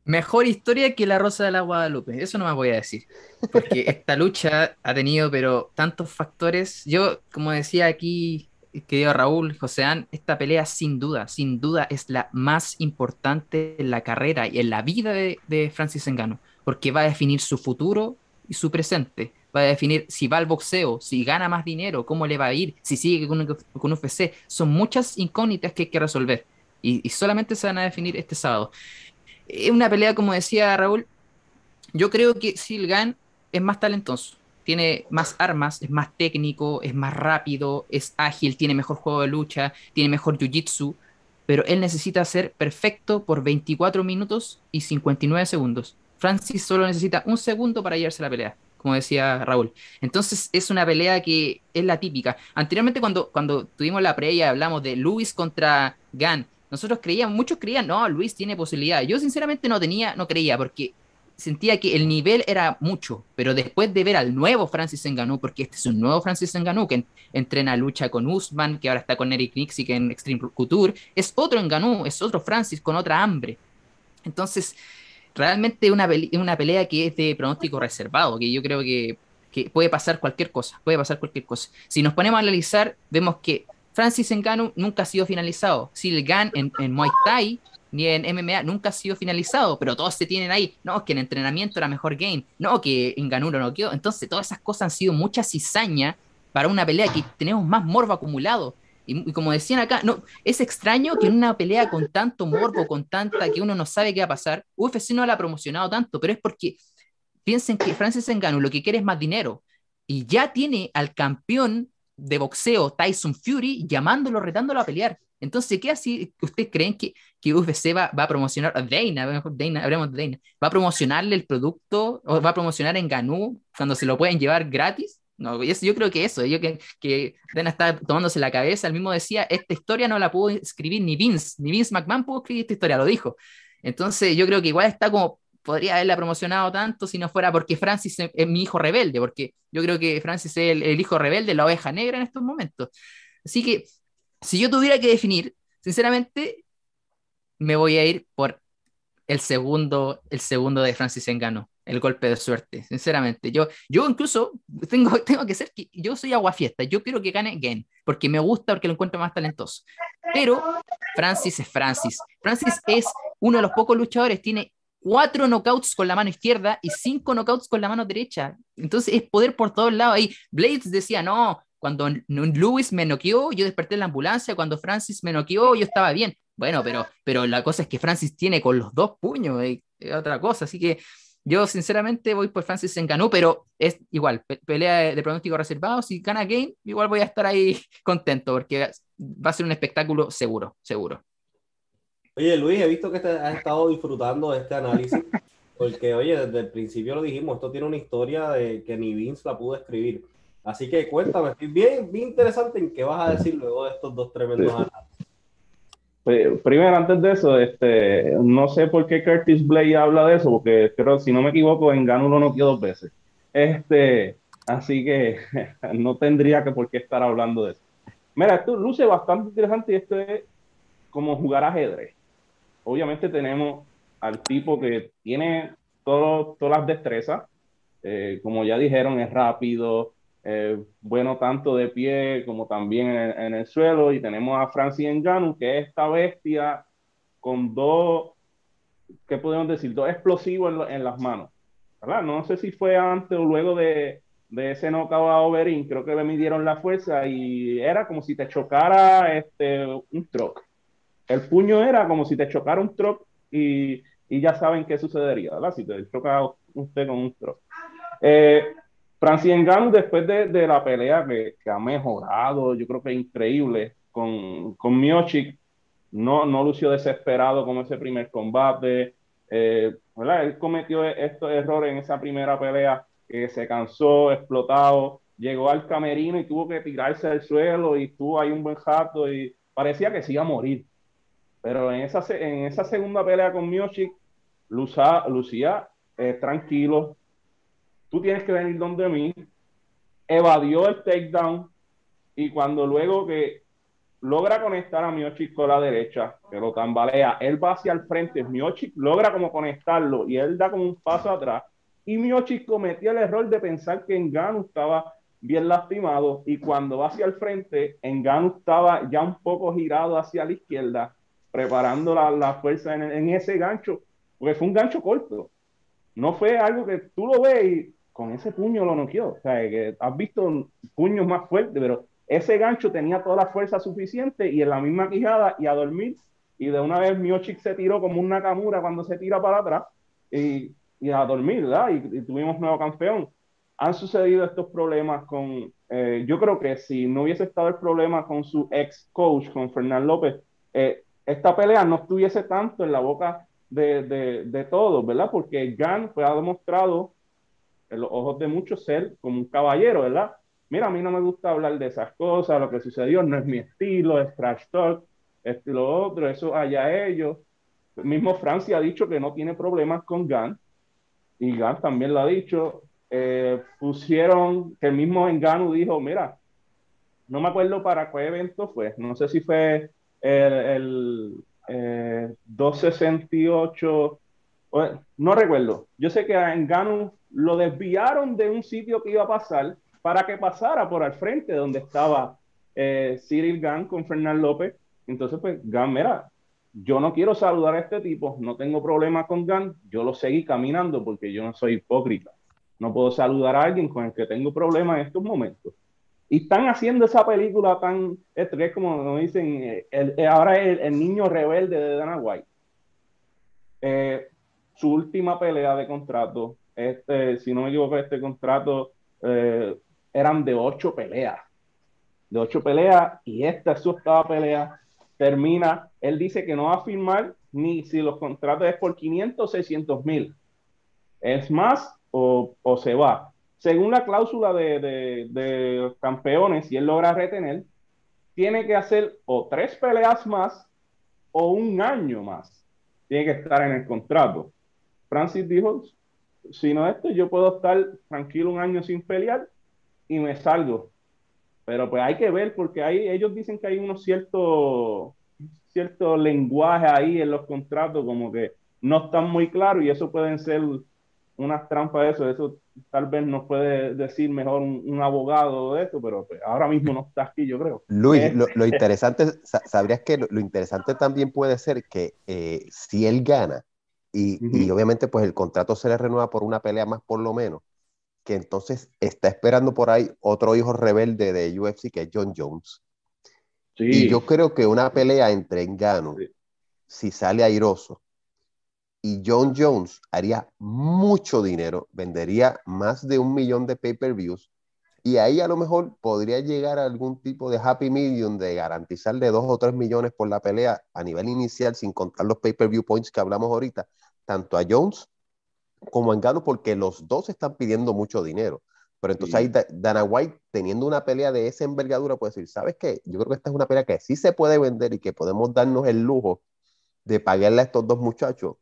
Mejor historia que la Rosa de la Guadalupe, eso no me voy a decir, porque esta lucha ha tenido, pero tantos factores. Yo, como decía aquí, querido Raúl, Joseán, esta pelea sin duda, sin duda es la más importante en la carrera y en la vida de, de Francis Engano, porque va a definir su futuro y su presente. Va a definir si va al boxeo, si gana más dinero, cómo le va a ir, si sigue con, un UFC. Son muchas incógnitas que hay que resolver y, solamente se van a definir este sábado. Es una pelea, como decía Raúl, yo creo que Silgan es más talentoso tiene más armas, es más técnico, es más rápido, es ágil, tiene mejor juego de lucha, tiene mejor jiu-jitsu, pero él necesita ser perfecto por 24 minutos y 59 segundos. Francis solo necesita un segundo para llevarse la pelea, como decía Raúl. Entonces es una pelea que es la típica. Anteriormente cuando, cuando tuvimos la previa hablamos de Luis contra Gan. Nosotros creíamos, muchos creían, no, Luis tiene posibilidad. Yo sinceramente no tenía, no creía, porque sentía que el nivel era mucho, pero después de ver al nuevo Francis Ganú... porque este es un nuevo Francis Ganú... que entrena lucha con Usman, que ahora está con Eric y que en Extreme Couture, es otro Ganú... es otro Francis con otra hambre. Entonces, realmente es una, pelea, una pelea que es de pronóstico reservado, que yo creo que, puede pasar cualquier cosa, puede pasar cualquier cosa. Si nos ponemos a analizar, vemos que Francis Ngannou nunca ha sido finalizado. Silgan en, en Muay Thai ni en MMA nunca ha sido finalizado, pero todos se tienen ahí, no, que en entrenamiento era mejor game, no, que en Ngannou no quedó Entonces, todas esas cosas han sido mucha cizaña para una pelea que tenemos más morbo acumulado. Y, como decían acá, no, es extraño que en una pelea con tanto morbo, con tanta que uno no sabe qué va a pasar, UFC no la ha promocionado tanto, pero es porque piensen que Francis Ngannou lo que quiere es más dinero y ya tiene al campeón de boxeo Tyson Fury llamándolo, retándolo a pelear. Entonces, ¿qué así? ¿Ustedes creen que, que UFC va, va, a promocionar a Dana, hablemos de Dana, va a promocionarle el producto o va a promocionar en Ganú cuando se lo pueden llevar gratis? No, yo creo que eso, yo que, que estaba tomándose la cabeza, él mismo decía, esta historia no la pudo escribir ni Vince, ni Vince McMahon pudo escribir esta historia, lo dijo. Entonces yo creo que igual está como, podría haberla promocionado tanto si no fuera porque Francis es, mi hijo rebelde, porque yo creo que Francis es el, el hijo rebelde, la oveja negra en estos momentos. Así que si yo tuviera que definir, sinceramente, me voy a ir por el segundo, el segundo de Francis Engano el golpe de suerte, sinceramente. Yo, yo incluso tengo, tengo que ser que yo soy fiesta yo quiero que gane Gain, porque me gusta, porque lo encuentro más talentoso. Pero Francis es Francis. Francis es uno de los pocos luchadores, tiene cuatro knockouts con la mano izquierda y cinco knockouts con la mano derecha. Entonces es poder por todos lados. Ahí Blades decía, no, cuando Lewis me noqueó, yo desperté en la ambulancia, cuando Francis me noqueó, yo estaba bien. Bueno, pero, pero la cosa es que Francis tiene con los dos puños, es otra cosa, así que yo sinceramente voy por Francis en ganó, pero es igual, pelea de, pronóstico reservado, si gana Game, igual voy a estar ahí contento porque va a ser un espectáculo seguro, seguro. Oye Luis, he visto que has estado disfrutando de este análisis, porque oye, desde el principio lo dijimos, esto tiene una historia de que ni Vince la pudo escribir. Así que cuéntame, bien, bien interesante en qué vas a decir luego de estos dos tremendos análisis primero, antes de eso, este, no sé por qué Curtis Blade habla de eso, porque creo, si no me equivoco, en Ganulo no quiero dos veces. Este, así que no tendría que por qué estar hablando de eso. Mira, esto luce bastante interesante y esto es como jugar ajedrez. Obviamente tenemos al tipo que tiene todo, todas las destrezas, eh, como ya dijeron, es rápido, eh, bueno tanto de pie como también en el, suelo. Y tenemos a Francis Janu que es esta bestia con dos, ¿qué podemos decir? Dos explosivos en, las manos. ¿verdad? No sé si fue antes o luego de, de ese knockout a Oberyn, creo que le midieron la fuerza y era como si te chocara este, un troc El puño era como si te chocara un troc y, ya saben qué sucedería, ¿verdad? Si te choca usted con un troc eh, Francis Ngannou, después de, de, la pelea que, ha mejorado, yo creo que increíble, con, con Miochik, no, no lució desesperado como ese primer combate. Eh, ¿verdad? Él cometió e, estos errores en esa primera pelea, que se cansó, explotado, llegó al camerino y tuvo que tirarse al suelo y estuvo ahí un buen jato y parecía que se iba a morir. Pero en esa, en esa segunda pelea con Miochik, lucía eh, tranquilo, tú tienes que venir donde mí, evadió el takedown y cuando luego que logra conectar a Miochik con la derecha, que lo tambalea, él va hacia el frente, Miochik logra como conectarlo y él da como un paso atrás y Miochik cometió el error de pensar que Engano estaba bien lastimado y cuando va hacia el frente, Engano estaba ya un poco girado hacia la izquierda, preparando la, la fuerza en, en ese gancho, porque fue un gancho corto. No fue algo que tú lo ves y con ese puño lo noqueó. O sea, que has visto puños más fuertes, pero ese gancho tenía toda la fuerza suficiente y en la misma quijada y a dormir. Y de una vez Miochik se tiró como una camura cuando se tira para atrás y, y a dormir, ¿verdad? Y, tuvimos nuevo campeón. Han sucedido estos problemas con, eh, yo creo que si no hubiese estado el problema con su ex coach, con Fernán López, eh, esta pelea no estuviese tanto en la boca de, de, todos, ¿verdad? Porque Gan fue ha demostrado en los ojos de muchos, ser como un caballero, ¿verdad? Mira, a mí no me gusta hablar de esas cosas, lo que sucedió no es mi estilo, es trash talk, es lo otro, eso allá ellos. El mismo Francia ha dicho que no tiene problemas con Gantz, y Gantz también lo ha dicho. Eh, pusieron, que el mismo Engano dijo, mira, no me acuerdo para qué evento fue, no sé si fue el, 268, eh, no recuerdo. Yo sé que a Engano lo desviaron de un sitio que iba a pasar para que pasara por al frente donde estaba eh, Cyril Gann con Fernán López. Entonces, pues, Gann, mira, yo no quiero saludar a este tipo, no tengo problema con Gann, yo lo seguí caminando porque yo no soy hipócrita. No puedo saludar a alguien con el que tengo problemas en estos momentos. Y están haciendo esa película tan estrés como nos dicen, eh, el, eh, ahora el, niño rebelde de Dana White. su última pelea de contrato este, si no me equivoco, este contrato eh, eran de ocho peleas. De ocho peleas y esta es su octava pelea. Termina, él dice que no va a firmar ni si los contratos es por 500 600 mil. Es más o, se va. Según la cláusula de, de, de campeones, si él logra retener, tiene que hacer o tres peleas más o un año más. Tiene que estar en el contrato. Francis dijo, sino esto, yo puedo estar tranquilo un año sin pelear y me salgo. Pero pues hay que ver, porque hay, ellos dicen que hay unos cierto cierto lenguaje ahí en los contratos, como que no están muy claros y eso pueden ser unas trampas de eso. Eso tal vez nos puede decir mejor un, abogado de esto, pero pues, ahora mismo no está aquí, yo creo. Luis, este lo, interesante, sabrías que lo, interesante también puede ser que eh, si él gana, y, obviamente pues el contrato se le renueva por una pelea más por lo menos, que entonces está esperando por ahí otro hijo rebelde de UFC que es John Jones. Y yo creo que una pelea entre Engano, si sale airoso, y John Jones haría mucho dinero, vendería más de un millón de pay-per-views y ahí a lo mejor podría llegar a algún tipo de happy medium de garantizarle dos o tres millones por la pelea a nivel inicial, sin contar los pay-per-view points que hablamos ahorita, tanto a Jones como a Engano, porque los dos están pidiendo mucho dinero. Pero entonces ahí Dana White, teniendo una pelea de esa envergadura, puede decir, ¿sabes qué? Yo creo que esta es una pelea que sí se puede vender y que podemos darnos el lujo de pagarle a estos dos muchachos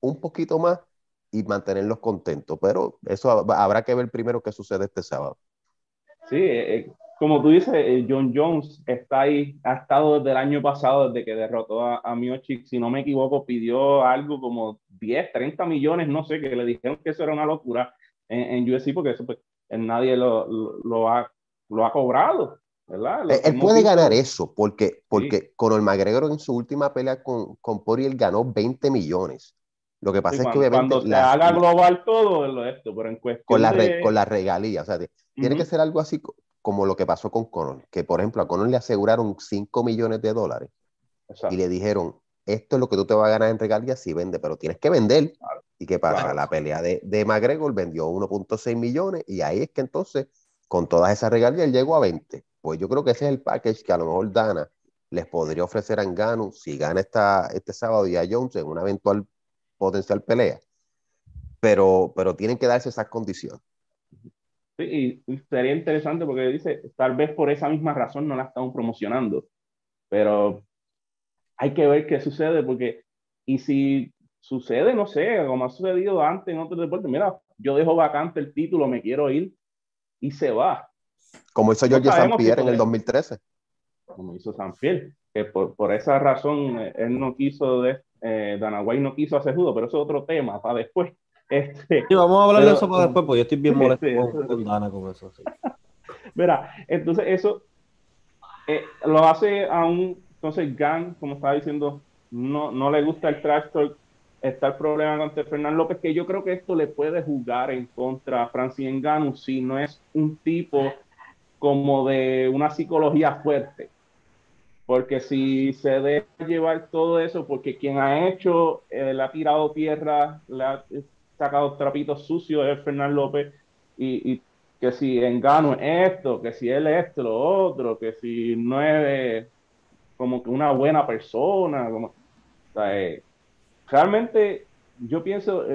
un poquito más y mantenerlos contentos. Pero eso habrá que ver primero qué sucede este sábado. Sí, eh, eh, como tú dices, eh, John Jones está ahí, ha estado desde el año pasado, desde que derrotó a, a Miochik, si no me equivoco, pidió algo como 10, 30 millones, no sé, que le dijeron que eso era una locura en, en UFC porque eso pues, nadie lo, lo, ha, lo ha cobrado. ¿verdad? Él, puede ganar eso, porque, porque el Conor McGregor en su última pelea con, con Poirier ganó 20 millones. Lo que pasa es que obviamente. Cuando se haga global todo lo esto, pero en Con la, con la regalía. O sea, tiene que ser algo así como lo que pasó con Conor, que por ejemplo a Conor le aseguraron 5 millones de dólares y le dijeron, esto es lo que tú te vas a ganar en regalías si vende, pero tienes que vender. ¿Y que para La pelea de, McGregor vendió 1.6 millones y ahí es que entonces con todas esas regalías él llegó a 20. Pues yo creo que ese es el package que a lo mejor Dana les podría ofrecer a Engano si gana esta, este sábado y a Jones en una eventual potencial pelea. Pero, pero tienen que darse esas condiciones. Sí, y sería interesante porque dice, tal vez por esa misma razón no la estamos promocionando, pero hay que ver qué sucede porque, y si sucede, no sé, como ha sucedido antes en otros deportes, mira, yo dejo vacante el título, me quiero ir y se va. Como hizo Jorge San en el 2013. Como hizo Pierre que por, por, esa razón eh, él no quiso de, eh, Dana White no quiso hacer judo, pero eso es otro tema para después. Este, vamos a hablar de eso para después, porque yo estoy bien molesto eso. Mira, entonces eso eh, lo hace a un. Entonces, Gan, como estaba diciendo, no, no le gusta el tractor está el problema con Fernán López, que yo creo que esto le puede jugar en contra a Francis Ngannou si no es un tipo como de una psicología fuerte. Porque si se debe llevar todo eso, porque quien ha hecho, eh, le ha tirado tierra, le ha eh, sacado trapitos sucios es Fernán López, y, que si engano es esto, que si él es esto, lo otro, que si no es como que una buena persona, eh, realmente yo pienso,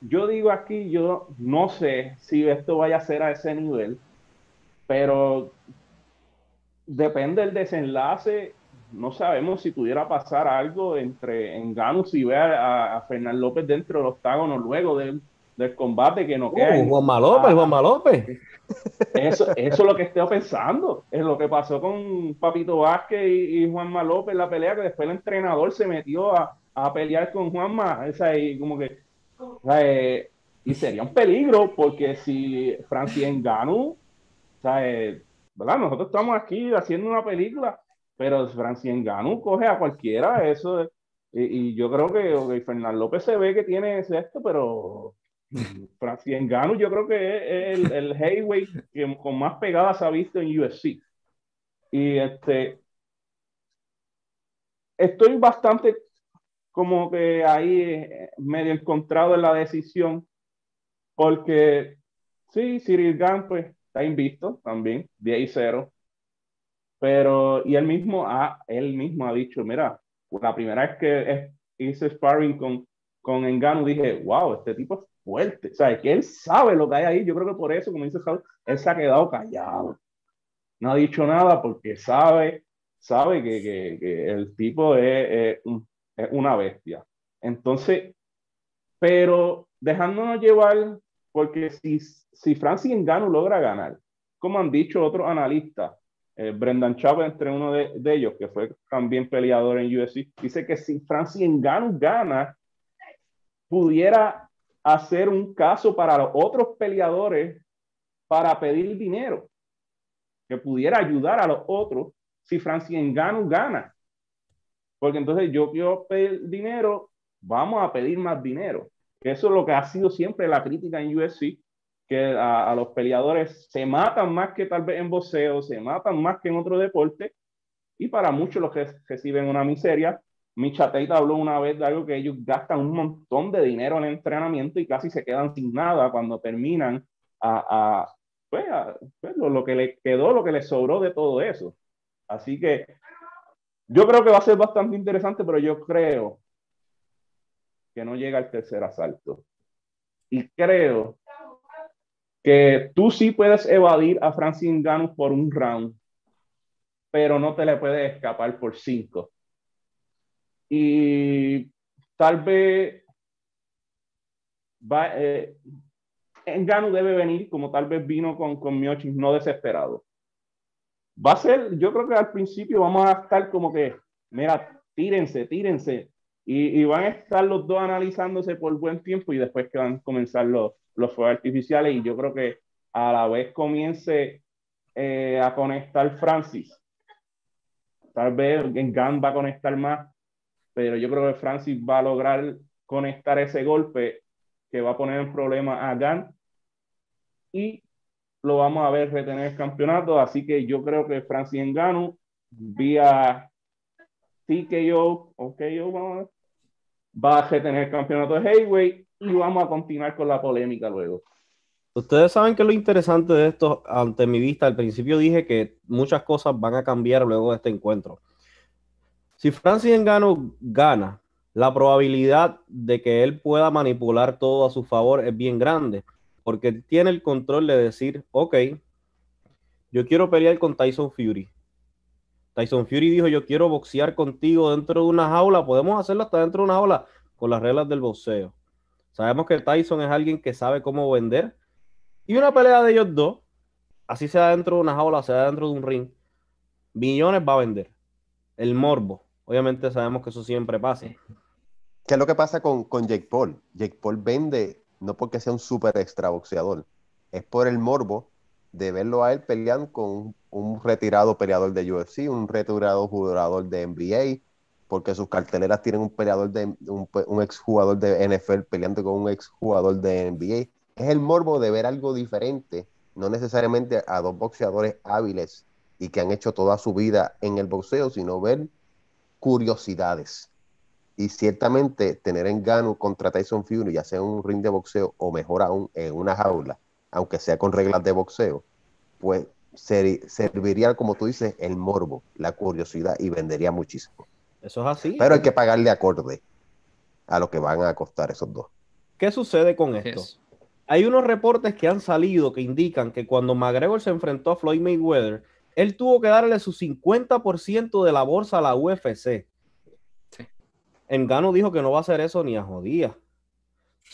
yo digo aquí, yo no sé si esto vaya a ser a ese nivel, pero depende del desenlace. No sabemos si pudiera pasar algo entre Engano si ve a, a Fernán López dentro del octágono luego del, combate que no uh, queda. Juan Juanma López, ah, Eso, es lo que estoy pensando. Es lo que pasó con Papito Vázquez y, y Juanma López la pelea, que después el entrenador se metió a, pelear con Juanma. Esa, y como que. Eh, y sería un peligro, porque si Francis Engano. O eh, ¿verdad? Nosotros estamos aquí haciendo una película, pero Francien Ganú coge a cualquiera, eso y, yo creo que okay, Fernán López se ve que tiene esto, pero Francien Ganú yo creo que es el, el que con más pegadas ha visto en UFC. Y este, estoy bastante como que ahí eh, medio encontrado en la decisión, porque sí, Cyril Gant pues está invisto también, 10 y 0. Pero, y él mismo, ha, él mismo ha dicho, mira, la primera vez que hice sparring con, con Engano, dije, wow, este tipo es fuerte. O sea, que él sabe lo que hay ahí. Yo creo que por eso, como dice él se ha quedado callado. No ha dicho nada porque sabe, sabe que, que, el tipo es una bestia. Entonces, pero dejándonos llevar porque si, si Francis Ngannou logra ganar, como han dicho otros analistas, eh, Brendan Chávez, entre uno de, de, ellos, que fue también peleador en UFC, dice que si Francis Ngannou gana, pudiera hacer un caso para los otros peleadores para pedir dinero, que pudiera ayudar a los otros si Francis Ngannou gana. Porque entonces yo quiero pedir dinero, vamos a pedir más dinero. Eso es lo que ha sido siempre la crítica en UFC, que a, los peleadores se matan más que tal vez en boxeo, se matan más que en otro deporte, y para muchos los que reciben una miseria. Michateita habló una vez de algo que ellos gastan un montón de dinero en entrenamiento y casi se quedan sin nada cuando terminan a, pues, pues lo, que le quedó, lo que les sobró de todo eso. Así que yo creo que va a ser bastante interesante, pero yo creo que no llega al tercer asalto. Y creo que tú sí puedes evadir a Francis Ngannou por un round, pero no te le puedes escapar por cinco. Y tal vez va, eh, debe venir como tal vez vino con, con Miochis, no desesperado. Va a ser, yo creo que al principio vamos a estar como que, mira, tírense, tírense, y, van a estar los dos analizándose por buen tiempo y después que van a comenzar los, los fuegos artificiales. Y yo creo que a la vez comience eh, a conectar Francis. Tal vez Gan va a conectar más, pero yo creo que Francis va a lograr conectar ese golpe que va a poner en problema a Gan y lo vamos a ver retener el campeonato. Así que yo creo que Francis en GAN vía TKO, o yo vamos va a retener el campeonato de heavyweight y vamos a continuar con la polémica luego. Ustedes saben que lo interesante de esto, ante mi vista, al principio dije que muchas cosas van a cambiar luego de este encuentro. Si Francis Engano gana, la probabilidad de que él pueda manipular todo a su favor es bien grande, porque tiene el control de decir, ok, yo quiero pelear con Tyson Fury, Tyson Fury dijo, yo quiero boxear contigo dentro de una jaula, podemos hacerlo hasta dentro de una jaula con las reglas del boxeo. Sabemos que Tyson es alguien que sabe cómo vender. Y una pelea de ellos dos, así sea dentro de una jaula, sea dentro de un ring, millones va a vender. El morbo. Obviamente sabemos que eso siempre pasa. ¿Qué es lo que pasa con, con Jake Paul? Jake Paul vende no porque sea un súper extra boxeador, es por el morbo de verlo a él peleando con un un retirado peleador de UFC, un retirado jugador de NBA, porque sus carteleras tienen un peleador de un, un exjugador de NFL peleando con un jugador de NBA. Es el morbo de ver algo diferente, no necesariamente a dos boxeadores hábiles y que han hecho toda su vida en el boxeo, sino ver curiosidades. Y ciertamente tener en Gano contra Tyson Fury, ya sea en un ring de boxeo o mejor aún en una jaula, aunque sea con reglas de boxeo, pues serviría, como tú dices, el morbo, la curiosidad y vendería muchísimo. Eso es así. Pero hay que pagarle acorde a lo que van a costar esos dos. ¿Qué sucede con esto? Hay unos reportes que han salido que indican que cuando McGregor se enfrentó a Floyd Mayweather, él tuvo que darle su 50% de la bolsa a la UFC. En Engano dijo que no va a hacer eso ni a jodía.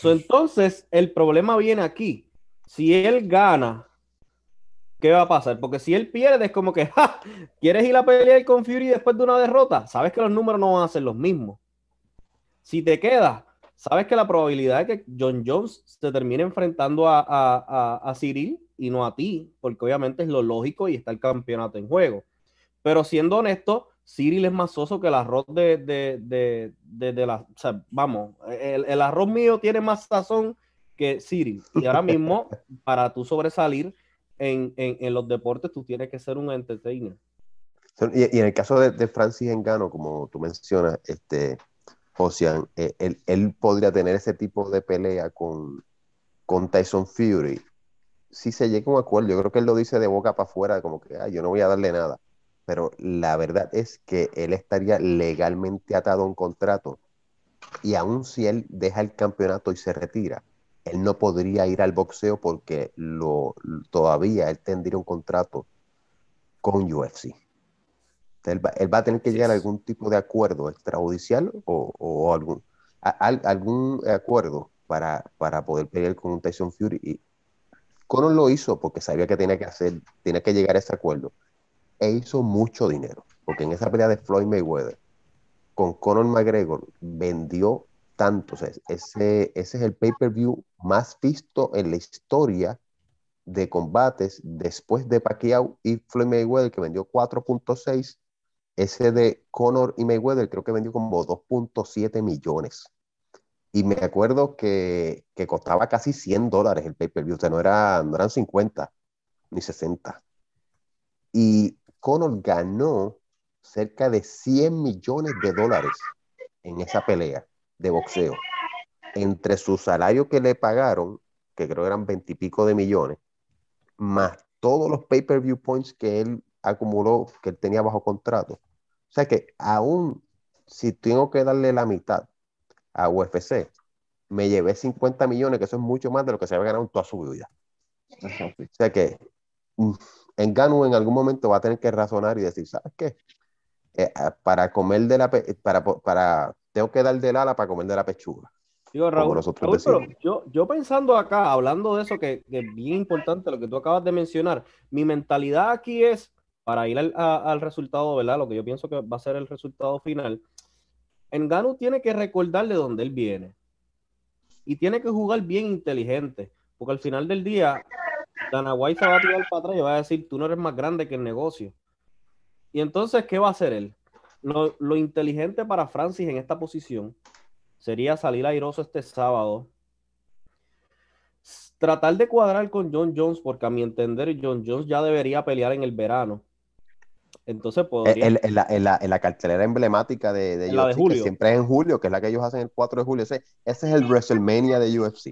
entonces, el problema viene aquí. Si él gana ¿qué va a pasar? Porque si él pierde, es como que, ¿Quieres ir a pelear con Fury después de una derrota? Sabes que los números no van a ser los mismos. Si te quedas, sabes que la probabilidad de que John Jones se termine enfrentando a, Cyril y no a ti, porque obviamente es lo lógico y está el campeonato en juego. Pero siendo honesto, Cyril es más soso que el arroz de, la. O sea, vamos, el, el, arroz mío tiene más sazón que Cyril. Y ahora mismo, para tú sobresalir, en, los deportes tú tienes que ser un entertainer. Y, en el caso de, Francis Engano, como tú mencionas, este, Ocean, eh, él, podría tener ese tipo de pelea con, Tyson Fury. Si se llega a un acuerdo, yo creo que él lo dice de boca para afuera, como que yo no voy a darle nada. Pero la verdad es que él estaría legalmente atado a un contrato. Y aún si él deja el campeonato y se retira, él no podría ir al boxeo porque todavía él tendría un contrato con UFC. Él va, a tener que llegar a algún tipo de acuerdo extrajudicial o, algún, acuerdo para, poder pelear con un Tyson Fury. Y Conor lo hizo porque sabía que tenía que hacer, tenía que llegar a ese acuerdo. E hizo mucho dinero, porque en esa pelea de Floyd Mayweather con Conor McGregor vendió tanto. ese, es el pay-per-view más visto en la historia de combates después de Pacquiao y Floyd Mayweather, que vendió 4.6. Ese de Conor y Mayweather creo que vendió como 2.7 millones. Y me acuerdo que, costaba casi 100 dólares el pay-per-view. O sea, no, era, no eran 50 ni 60. Y Conor ganó cerca de 100 millones de dólares en esa pelea de boxeo, entre su salario que le pagaron, que creo eran veintipico de millones, más todos los pay-per-view points que él acumuló, que él tenía bajo contrato. O sea que aún si tengo que darle la mitad a UFC, me llevé 50 millones, que eso es mucho más de lo que se había ganado en toda su vida. O sea que mm, en Gano en algún momento va a tener que razonar y decir, ¿sabes qué? Eh, ah, para comer de la para, para tengo que dar del ala para comer de la pechuga. yo, pensando acá, hablando de eso, que, es bien importante lo que tú acabas de mencionar, mi mentalidad aquí es, para ir al, resultado, ¿verdad? Lo que yo pienso que va a ser el resultado final, Engano tiene que recordar de dónde él viene. Y tiene que jugar bien inteligente, porque al final del día, Danaguay se va a tirar para atrás y va a decir, tú no eres más grande que el negocio. Y entonces, ¿qué va a hacer él? lo, inteligente para Francis en esta posición sería salir airoso este sábado. Tratar de cuadrar con John Jones, porque a mi entender, John Jones ya debería pelear en el verano. Entonces eh, podría... en, la, cartelera emblemática de, de que siempre es en julio, que es la que ellos hacen el 4 de julio. Ese, es el WrestleMania de UFC.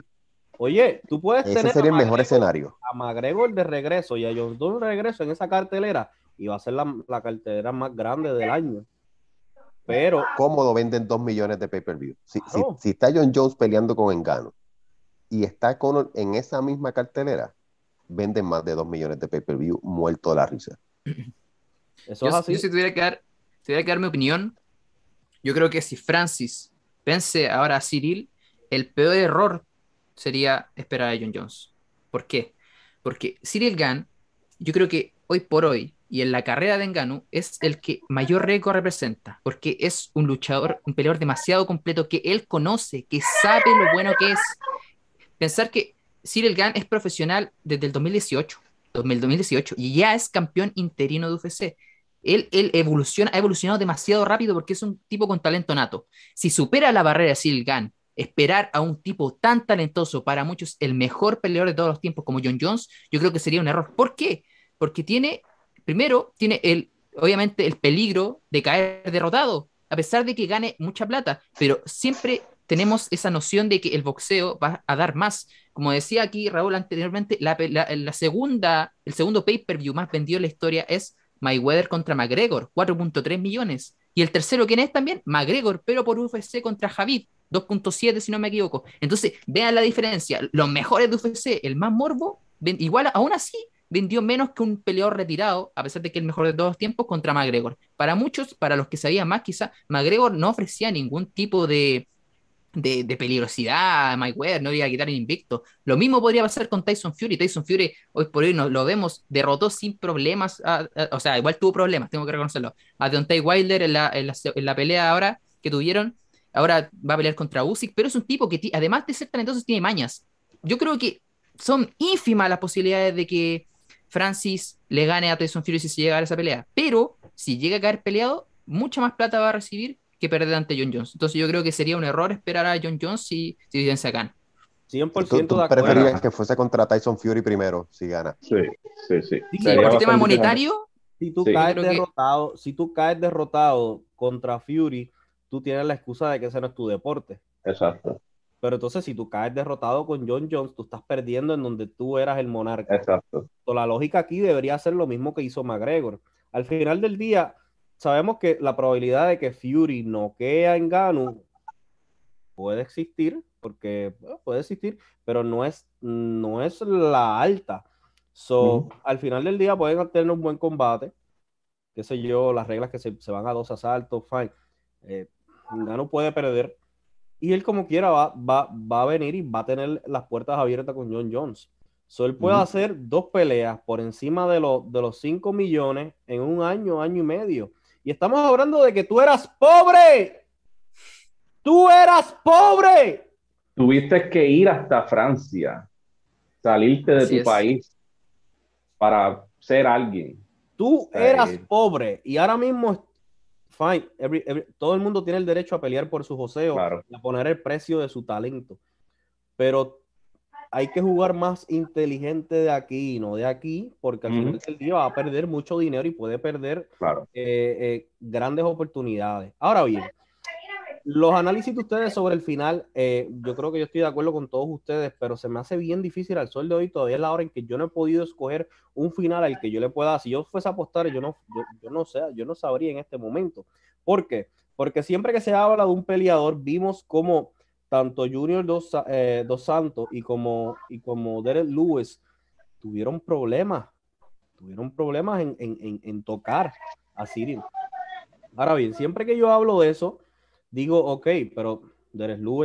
Oye, tú puedes ese tener. sería el mejor escenario. A McGregor de regreso y a John Jones de regreso en esa cartelera. Y va a ser la, la cartelera más grande del año pero cómodo venden 2 millones de pay-per-view. Si, está John Jones peleando con Engano y está con en esa misma cartelera, venden más de 2 millones de pay-per-view muerto de la risa. Eso yo, es así. Yo, si tuviera que, dar, tuviera que dar mi opinión, yo creo que si Francis vence ahora a Cyril, el peor error sería esperar a John Jones. ¿Por qué? Porque Cyril Gan yo creo que hoy por hoy y en la carrera de Engano es el que mayor récord representa, porque es un luchador, un peleador demasiado completo que él conoce, que sabe lo bueno que es. Pensar que Cyril Gann es profesional desde el 2018, 2018 y ya es campeón interino de UFC. Él, él, evoluciona, ha evolucionado demasiado rápido porque es un tipo con talento nato. Si supera la barrera de Cyril Gann, esperar a un tipo tan talentoso, para muchos el mejor peleador de todos los tiempos como John Jones, yo creo que sería un error. ¿Por qué? Porque tiene primero tiene el, obviamente, el peligro de caer derrotado, a pesar de que gane mucha plata, pero siempre tenemos esa noción de que el boxeo va a dar más. Como decía aquí Raúl anteriormente, la, la, segunda, el segundo pay-per-view más vendido en la historia es Mayweather contra McGregor, 4.3 millones. Y el tercero, ¿quién es también? McGregor, pero por UFC contra Javid, 2.7 si no me equivoco. Entonces, vean la diferencia. Los mejores de UFC, el más morbo, igual aún así vendió menos que un peleador retirado, a pesar de que el mejor de todos los tiempos, contra McGregor. Para muchos, para los que sabían más quizá, McGregor no ofrecía ningún tipo de, de, de peligrosidad, Mayweather no iba a quitar el invicto. Lo mismo podría pasar con Tyson Fury. Tyson Fury, hoy por hoy nos lo vemos, derrotó sin problemas, o sea, igual tuvo problemas, tengo que reconocerlo, a Deontay Wilder en la, pelea ahora que tuvieron. Ahora va a pelear contra Usyk, pero es un tipo que, además de ser tan entonces tiene mañas. Yo creo que son ínfimas las posibilidades de que Francis le gane a Tyson Fury si se llega a esa pelea. Pero si llega a caer peleado, mucha más plata va a recibir que perder ante John Jones. Entonces yo creo que sería un error esperar a John Jones si, si se gana. 100% de acuerdo. preferiría que fuese contra Tyson Fury primero, si gana. Sí, sí, sí. por el tema monetario... Si tú, caes derrotado, si tú caes derrotado contra Fury, tú tienes la excusa de que ese no es tu deporte. Exacto. Pero entonces, si tú caes derrotado con John Jones, tú estás perdiendo en donde tú eras el monarca. Exacto. la lógica aquí debería ser lo mismo que hizo McGregor. Al final del día, sabemos que la probabilidad de que Fury no noquea en Ganu puede existir, porque puede existir, pero no es, no es la alta. So, al final del día pueden tener un buen combate, qué sé yo, las reglas que se, van a dos asaltos, fine. Eh, Ganu puede perder, y él como quiera va, va, va a venir y va a tener las puertas abiertas con John Jones. Solo él puede hacer dos peleas por encima de, los de los 5 millones en un año, año y medio. Y estamos hablando de que tú eras pobre. Tú eras pobre. Tuviste que ir hasta Francia, salirte de tu país para ser alguien. Tú eras eh, pobre y ahora mismo fine, every, todo el mundo tiene el derecho a pelear por su joseo, a poner el precio de su talento, pero hay que jugar más inteligente de aquí y no de aquí, porque al final del día va a perder mucho dinero y puede perder eh, eh, grandes oportunidades. Ahora bien, los análisis de ustedes sobre el final, eh, yo creo que yo estoy de acuerdo con todos ustedes, pero se me hace bien difícil al sol de hoy. Todavía es la hora en que yo no he podido escoger un final al que yo le pueda. Si yo fuese a apostar, yo no, yo, no sé, yo no sabría en este momento. ¿Por qué? Porque siempre que se habla de un peleador, vimos como tanto Junior Dos, eh, Santos y como, y como Derek Lewis tuvieron problemas, tuvieron problemas en, tocar a Sirio. Ahora bien, siempre que yo hablo de eso, digo, ok, pero Derek no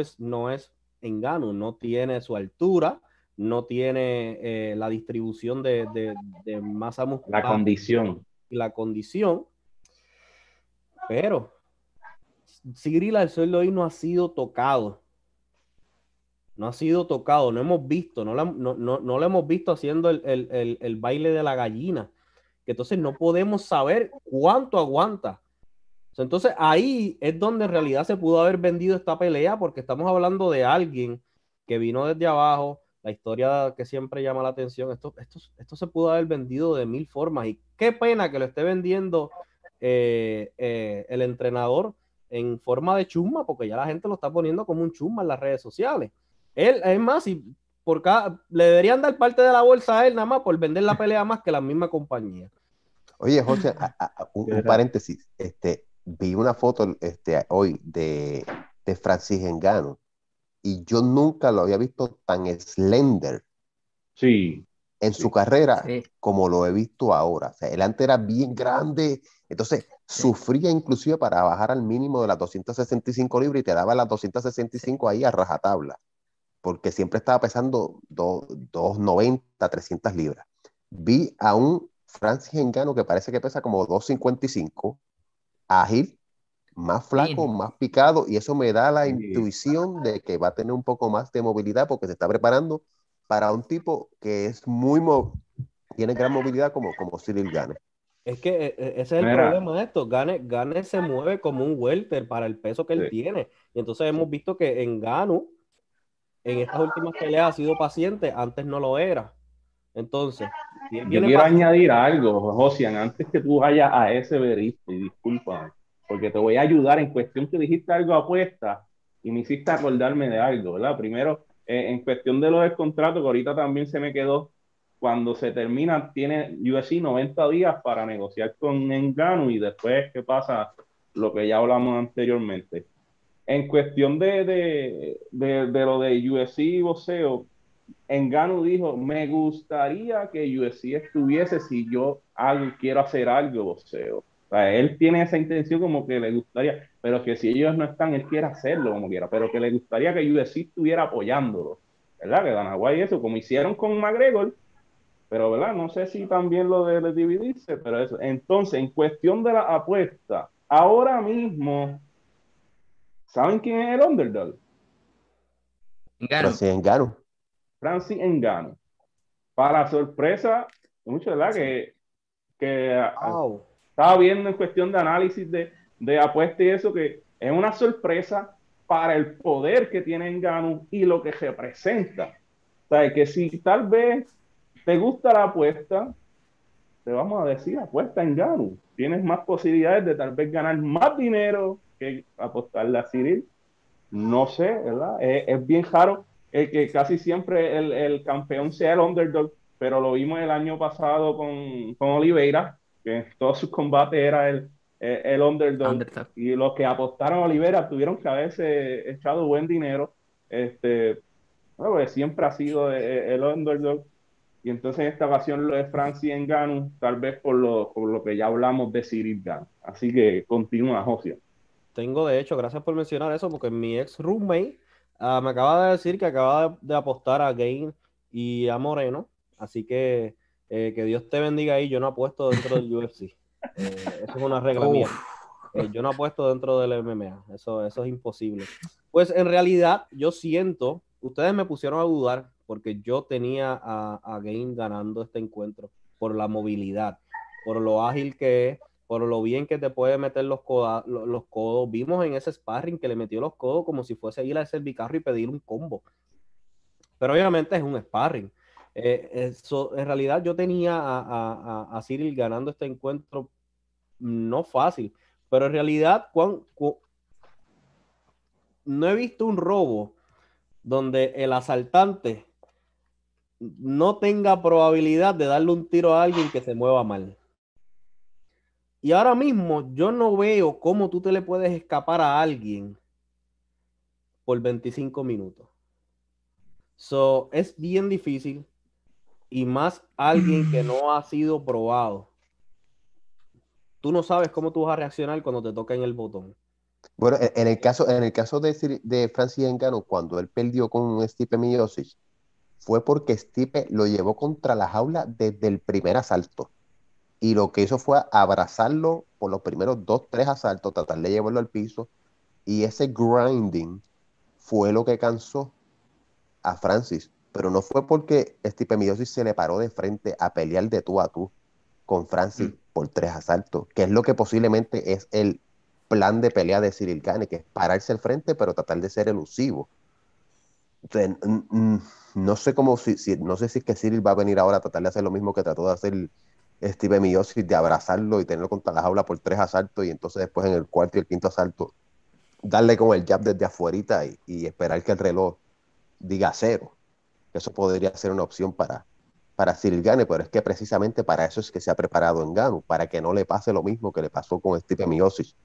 es engano, no tiene su altura, no tiene eh, la distribución de, masa muscular. La condición. la condición. Pero Cyril el suelo hoy no ha sido tocado. No ha sido tocado, no hemos visto, no la, hemos visto haciendo el, el baile de la gallina. Entonces no podemos saber cuánto aguanta entonces ahí es donde en realidad se pudo haber vendido esta pelea porque estamos hablando de alguien que vino desde abajo, la historia que siempre llama la atención, esto, esto, esto se pudo haber vendido de mil formas y qué pena que lo esté vendiendo eh, eh, el entrenador en forma de chumba porque ya la gente lo está poniendo como un chumba en las redes sociales. Él, es más, y por cada, le deberían dar parte de la bolsa a él nada más por vender la pelea más que la misma compañía. Oye, José, un, un paréntesis. Este, vi una foto este, hoy de, Francis Engano y yo nunca lo había visto tan slender sí, en su carrera como lo he visto ahora. O sea, él antes era bien grande, entonces sufría inclusive para bajar al mínimo de las 265 libras y te daba las 265 ahí a rajatabla, porque siempre estaba pesando 290, 300 libras. Vi a un Francis Engano que parece que pesa como 255 ágil, más flaco, más picado, y eso me da la intuición de que va a tener un poco más de movilidad porque se está preparando para un tipo que es muy tiene gran movilidad como, como Cyril Gane. Es que eh, eh, ese es el problema de esto. Gane, Gane se mueve como un welter para el peso que él tiene. Y entonces hemos visto que en Gano, en estas últimas peleas ha sido paciente, antes no lo era. Entonces, yo quiero añadir algo, Josian, antes que tú vayas a ese y disculpa, porque te voy a ayudar en cuestión que dijiste algo apuesta y me hiciste acordarme de algo, ¿verdad? Primero, eh, en cuestión de lo del contrato, que ahorita también se me quedó, cuando se termina, tiene USC 90 días para negociar con Engano y después, ¿qué pasa? Lo que ya hablamos anteriormente. En cuestión de, lo de USC y voceo, Engano dijo, me gustaría que USC estuviese si yo algo quiero hacer algo boxeo. O sea, él tiene esa intención como que le gustaría, pero que si ellos no están, él quiere hacerlo como quiera, pero que le gustaría que USC estuviera apoyándolo. ¿Verdad? Que y eso, como hicieron con McGregor, pero ¿verdad? No sé si también lo de, dividirse, pero eso. Entonces, en cuestión de la apuesta, ahora mismo, ¿saben quién es el underdog? Engano. Pero Engano en GANU Para sorpresa, mucho de la que, ah, estaba viendo en cuestión de análisis de, apuesta y eso, que es una sorpresa para el poder que tiene GANU y lo que representa. O sea, que si tal vez te gusta la apuesta, te vamos a decir apuesta en Ganu. Tienes más posibilidades de tal vez ganar más dinero que apostarle la Cyril. No sé, ¿verdad? Es, es bien raro que casi siempre el, el, campeón sea el underdog, pero lo vimos el año pasado con, con Oliveira, que en todos sus combates era el, el, underdog, Y los que apostaron a Oliveira tuvieron que haberse echado buen dinero. Este, bueno, pues siempre ha sido el, underdog. Y entonces esta ocasión lo de en ganó, tal vez por lo, por lo que ya hablamos de Cyril Así que continúa, Josia. Tengo, de hecho, gracias por mencionar eso, porque mi ex roommate Ah, me acaba de decir que acaba de, apostar a Gain y a Moreno, así que eh, que Dios te bendiga ahí. Yo no apuesto dentro del UFC. Eh, eso es una regla mía. Eh, yo no apuesto dentro del MMA. Eso, eso es imposible. Pues en realidad yo siento, ustedes me pusieron a dudar porque yo tenía a, a Gain ganando este encuentro por la movilidad, por lo ágil que es por lo bien que te puede meter los, codos. Vimos en ese sparring que le metió los codos como si fuese a ir a hacer bicarro y pedir un combo. Pero obviamente es un sparring. Eh, eso, en realidad yo tenía a, Cyril ganando este encuentro mm, no fácil, pero en realidad no he visto un robo donde el asaltante no tenga probabilidad de darle un tiro a alguien que se mueva mal. Y ahora mismo yo no veo cómo tú te le puedes escapar a alguien por 25 minutos. So, es bien difícil y más alguien que no ha sido probado. Tú no sabes cómo tú vas a reaccionar cuando te toquen el botón. Bueno, e-, en el caso, en el caso de, de Francis Engano, cuando él perdió con Stipe sí, fue porque Stipe lo llevó contra la jaula desde el primer asalto y lo que hizo fue abrazarlo por los primeros dos, tres asaltos, tratar de llevarlo al piso, y ese grinding fue lo que cansó a Francis, pero no fue porque Stipe se le paró de frente a pelear de tú a tú con Francis mm. por tres asaltos, que es lo que posiblemente es el plan de pelea de Cyril Gane, que es pararse al frente, pero tratar de ser elusivo. no sé cómo, si, no sé si es que Cyril va a venir ahora a tratar de hacer lo mismo que trató de hacer Steve Miosis de abrazarlo y tenerlo contra la jaula por tres asaltos y entonces después en el cuarto y el quinto asalto darle con el jab desde afuera y, esperar que el reloj diga cero. Eso podría ser una opción para, para Cyril Gane, pero es que precisamente para eso es que se ha preparado en Gano, para que no le pase lo mismo que le pasó con Steve Miosis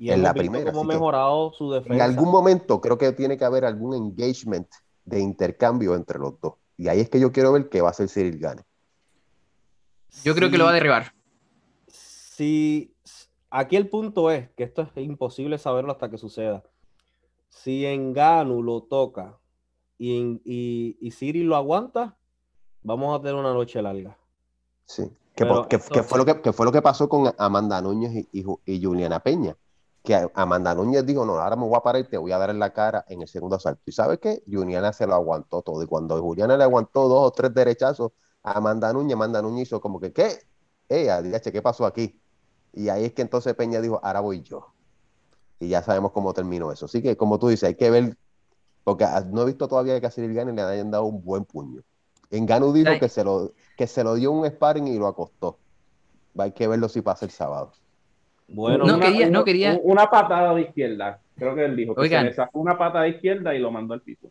en la primera. mejorado su defensa. En algún momento creo que tiene que haber algún engagement de intercambio entre los dos. Y ahí es que yo quiero ver qué va a hacer Cyril Gane. Yo creo que lo va a derribar. si aquí el punto es que esto es imposible saberlo hasta que suceda. Si en Gano lo toca y, y, Siri lo aguanta, vamos a tener una noche larga. Sí, que, fue, lo que, fue lo que pasó con Amanda Núñez y, y Juliana Peña que Amanda Núñez dijo, no, ahora me voy a parar y te voy a dar en la cara en el segundo asalto. ¿Y sabes qué? Juliana se lo aguantó todo. Y cuando Juliana le aguantó dos o tres derechazos, Amanda Núñez. Amanda Núñez hizo como que, ¿qué? Ella, dice, ¿qué pasó aquí? Y ahí es que entonces Peña dijo, ahora voy yo. Y ya sabemos cómo terminó eso. Así que, como tú dices, hay que ver, porque ah, no he visto todavía que a Cyril Gane le hayan dado un buen puño. En dijo que se, lo, que se lo dio un sparring y lo acostó. Hay que verlo si pasa el sábado. Bueno, no quería, una, quería. Una patada de izquierda. Creo que él dijo que sacó una patada de izquierda y lo mandó al piso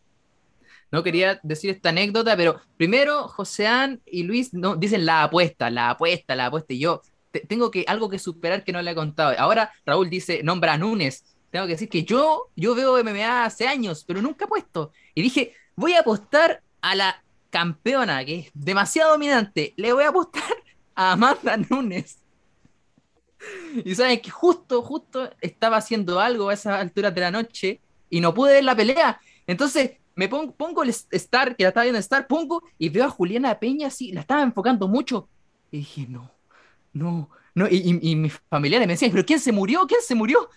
no quería decir esta anécdota, pero primero Joseán y Luis no, dicen la apuesta, la apuesta, la apuesta, y yo tengo que, algo que superar que no le he contado. Ahora Raúl dice, nombra a Nunes. Tengo que decir que yo, yo veo MMA hace años, pero nunca he puesto. Y dije, voy a apostar a la campeona, que es demasiado dominante. Le voy a apostar a Amanda Nunes. Y saben que justo, justo estaba haciendo algo a esas alturas de la noche y no pude ver la pelea. Entonces me pongo, el Star, que la estaba viendo Star, pongo y veo a Juliana Peña así, la estaba enfocando mucho. Y dije, no, no, no. Y, y, familia mis familiares me decían, pero ¿quién se murió? ¿Quién se murió?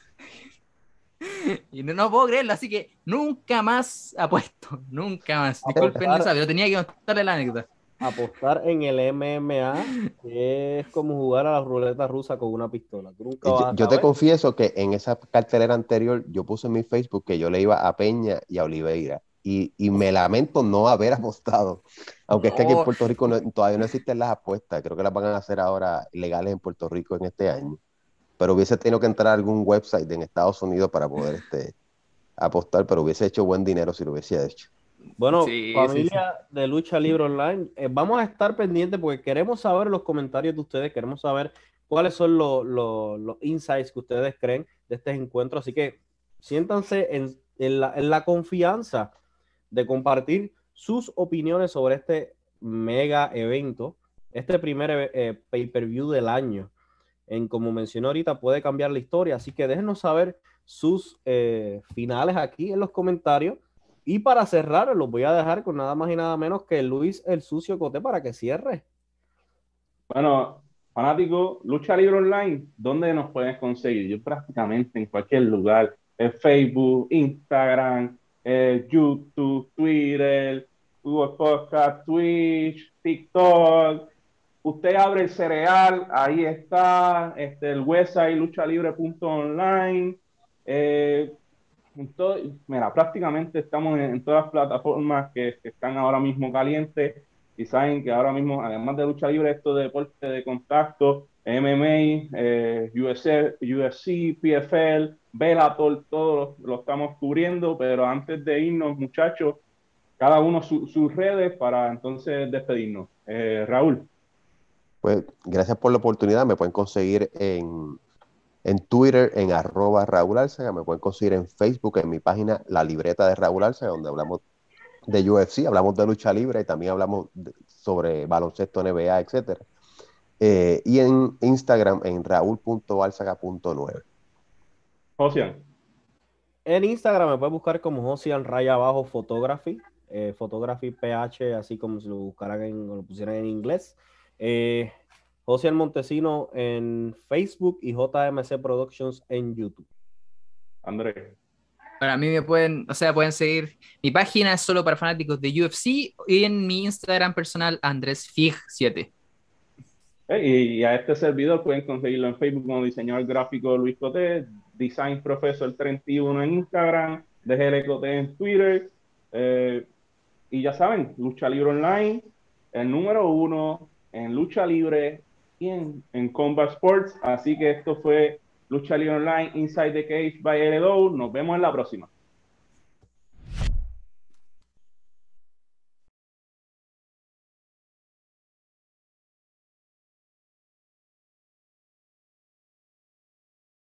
y no, no, puedo creerlo, así que nunca más apuesto, nunca más. Disculpen, no sabe, yo tenía que contarle la anécdota. Apostar en el MMA es como jugar a la ruleta rusa con una pistola. yo te confieso que en esa cartelera anterior yo puse en mi Facebook que yo le iba a Peña y a Oliveira y, y, me lamento no haber apostado. Aunque es que aquí en Puerto Rico todavía no existen las apuestas, creo que las van a hacer ahora legales en Puerto Rico en este año. Pero hubiese tenido que entrar a algún website en Estados Unidos para poder este, apostar, pero hubiese hecho buen dinero si lo hubiese hecho. Bueno, familia de Lucha Libre Online, eh, vamos a estar pendientes porque queremos saber los comentarios de ustedes, queremos saber cuáles son los, insights que ustedes creen de este encuentro. Así que siéntanse en, en, la, en la confianza de compartir sus opiniones sobre este mega evento, este primer eh, eh, pay-per-view del año. En como mencioné ahorita, puede cambiar la historia, así que déjenos saber sus eh, finales aquí en los comentarios. Y para cerrar, los voy a dejar con nada más y nada menos que Luis el Sucio Cote para que cierre. Bueno, fanático, Lucha Libre Online, ¿dónde nos puedes conseguir? Yo prácticamente en cualquier lugar, en Facebook, Instagram, eh, YouTube, Twitter, Google Podcast, Twitch, TikTok. Usted abre el cereal, ahí está, este, el website luchalibre.online. Eh, mira, prácticamente estamos en, todas las plataformas que, que, están ahora mismo calientes y saben que ahora mismo, además de lucha libre, esto de deporte de contacto, MMA, eh, UFC, PFL, Bellator, todo lo, estamos cubriendo, pero antes de irnos, muchachos, cada uno sus redes para entonces despedirnos. Eh, Raúl. Pues gracias por la oportunidad, me pueden conseguir en, en Twitter, en arroba Raúl Arcega, me pueden conseguir en Facebook, en mi página La Libreta de Raúl Arcega, donde hablamos de UFC, hablamos de lucha libre y también hablamos sobre baloncesto, NBA, etcétera. Eh, y en Instagram en raúl.balsaga.9. José. En Instagram me puedes buscar como Ocean Raya Abajo Photography, eh, Photography PH, así como si lo buscaran en, o lo pusieran en inglés. Eh, Montesino en Facebook y JMC Productions en YouTube. Andrés. Bueno, mí me pueden, o sea, pueden seguir. Mi página es solo para fanáticos de UFC y en mi Instagram personal, Andrés Fig 7 y a este servidor pueden conseguirlo en Facebook como diseñador gráfico Luis Coté, Design Professor 31 en Instagram, DGL Coté en Twitter. Eh, y ya saben, Lucha Libre Online, el número uno en Lucha Libre y en, en Combat Sports. Así que esto fue Lucha Libre Online, Inside the Cage by LDO. Nos vemos en la próxima.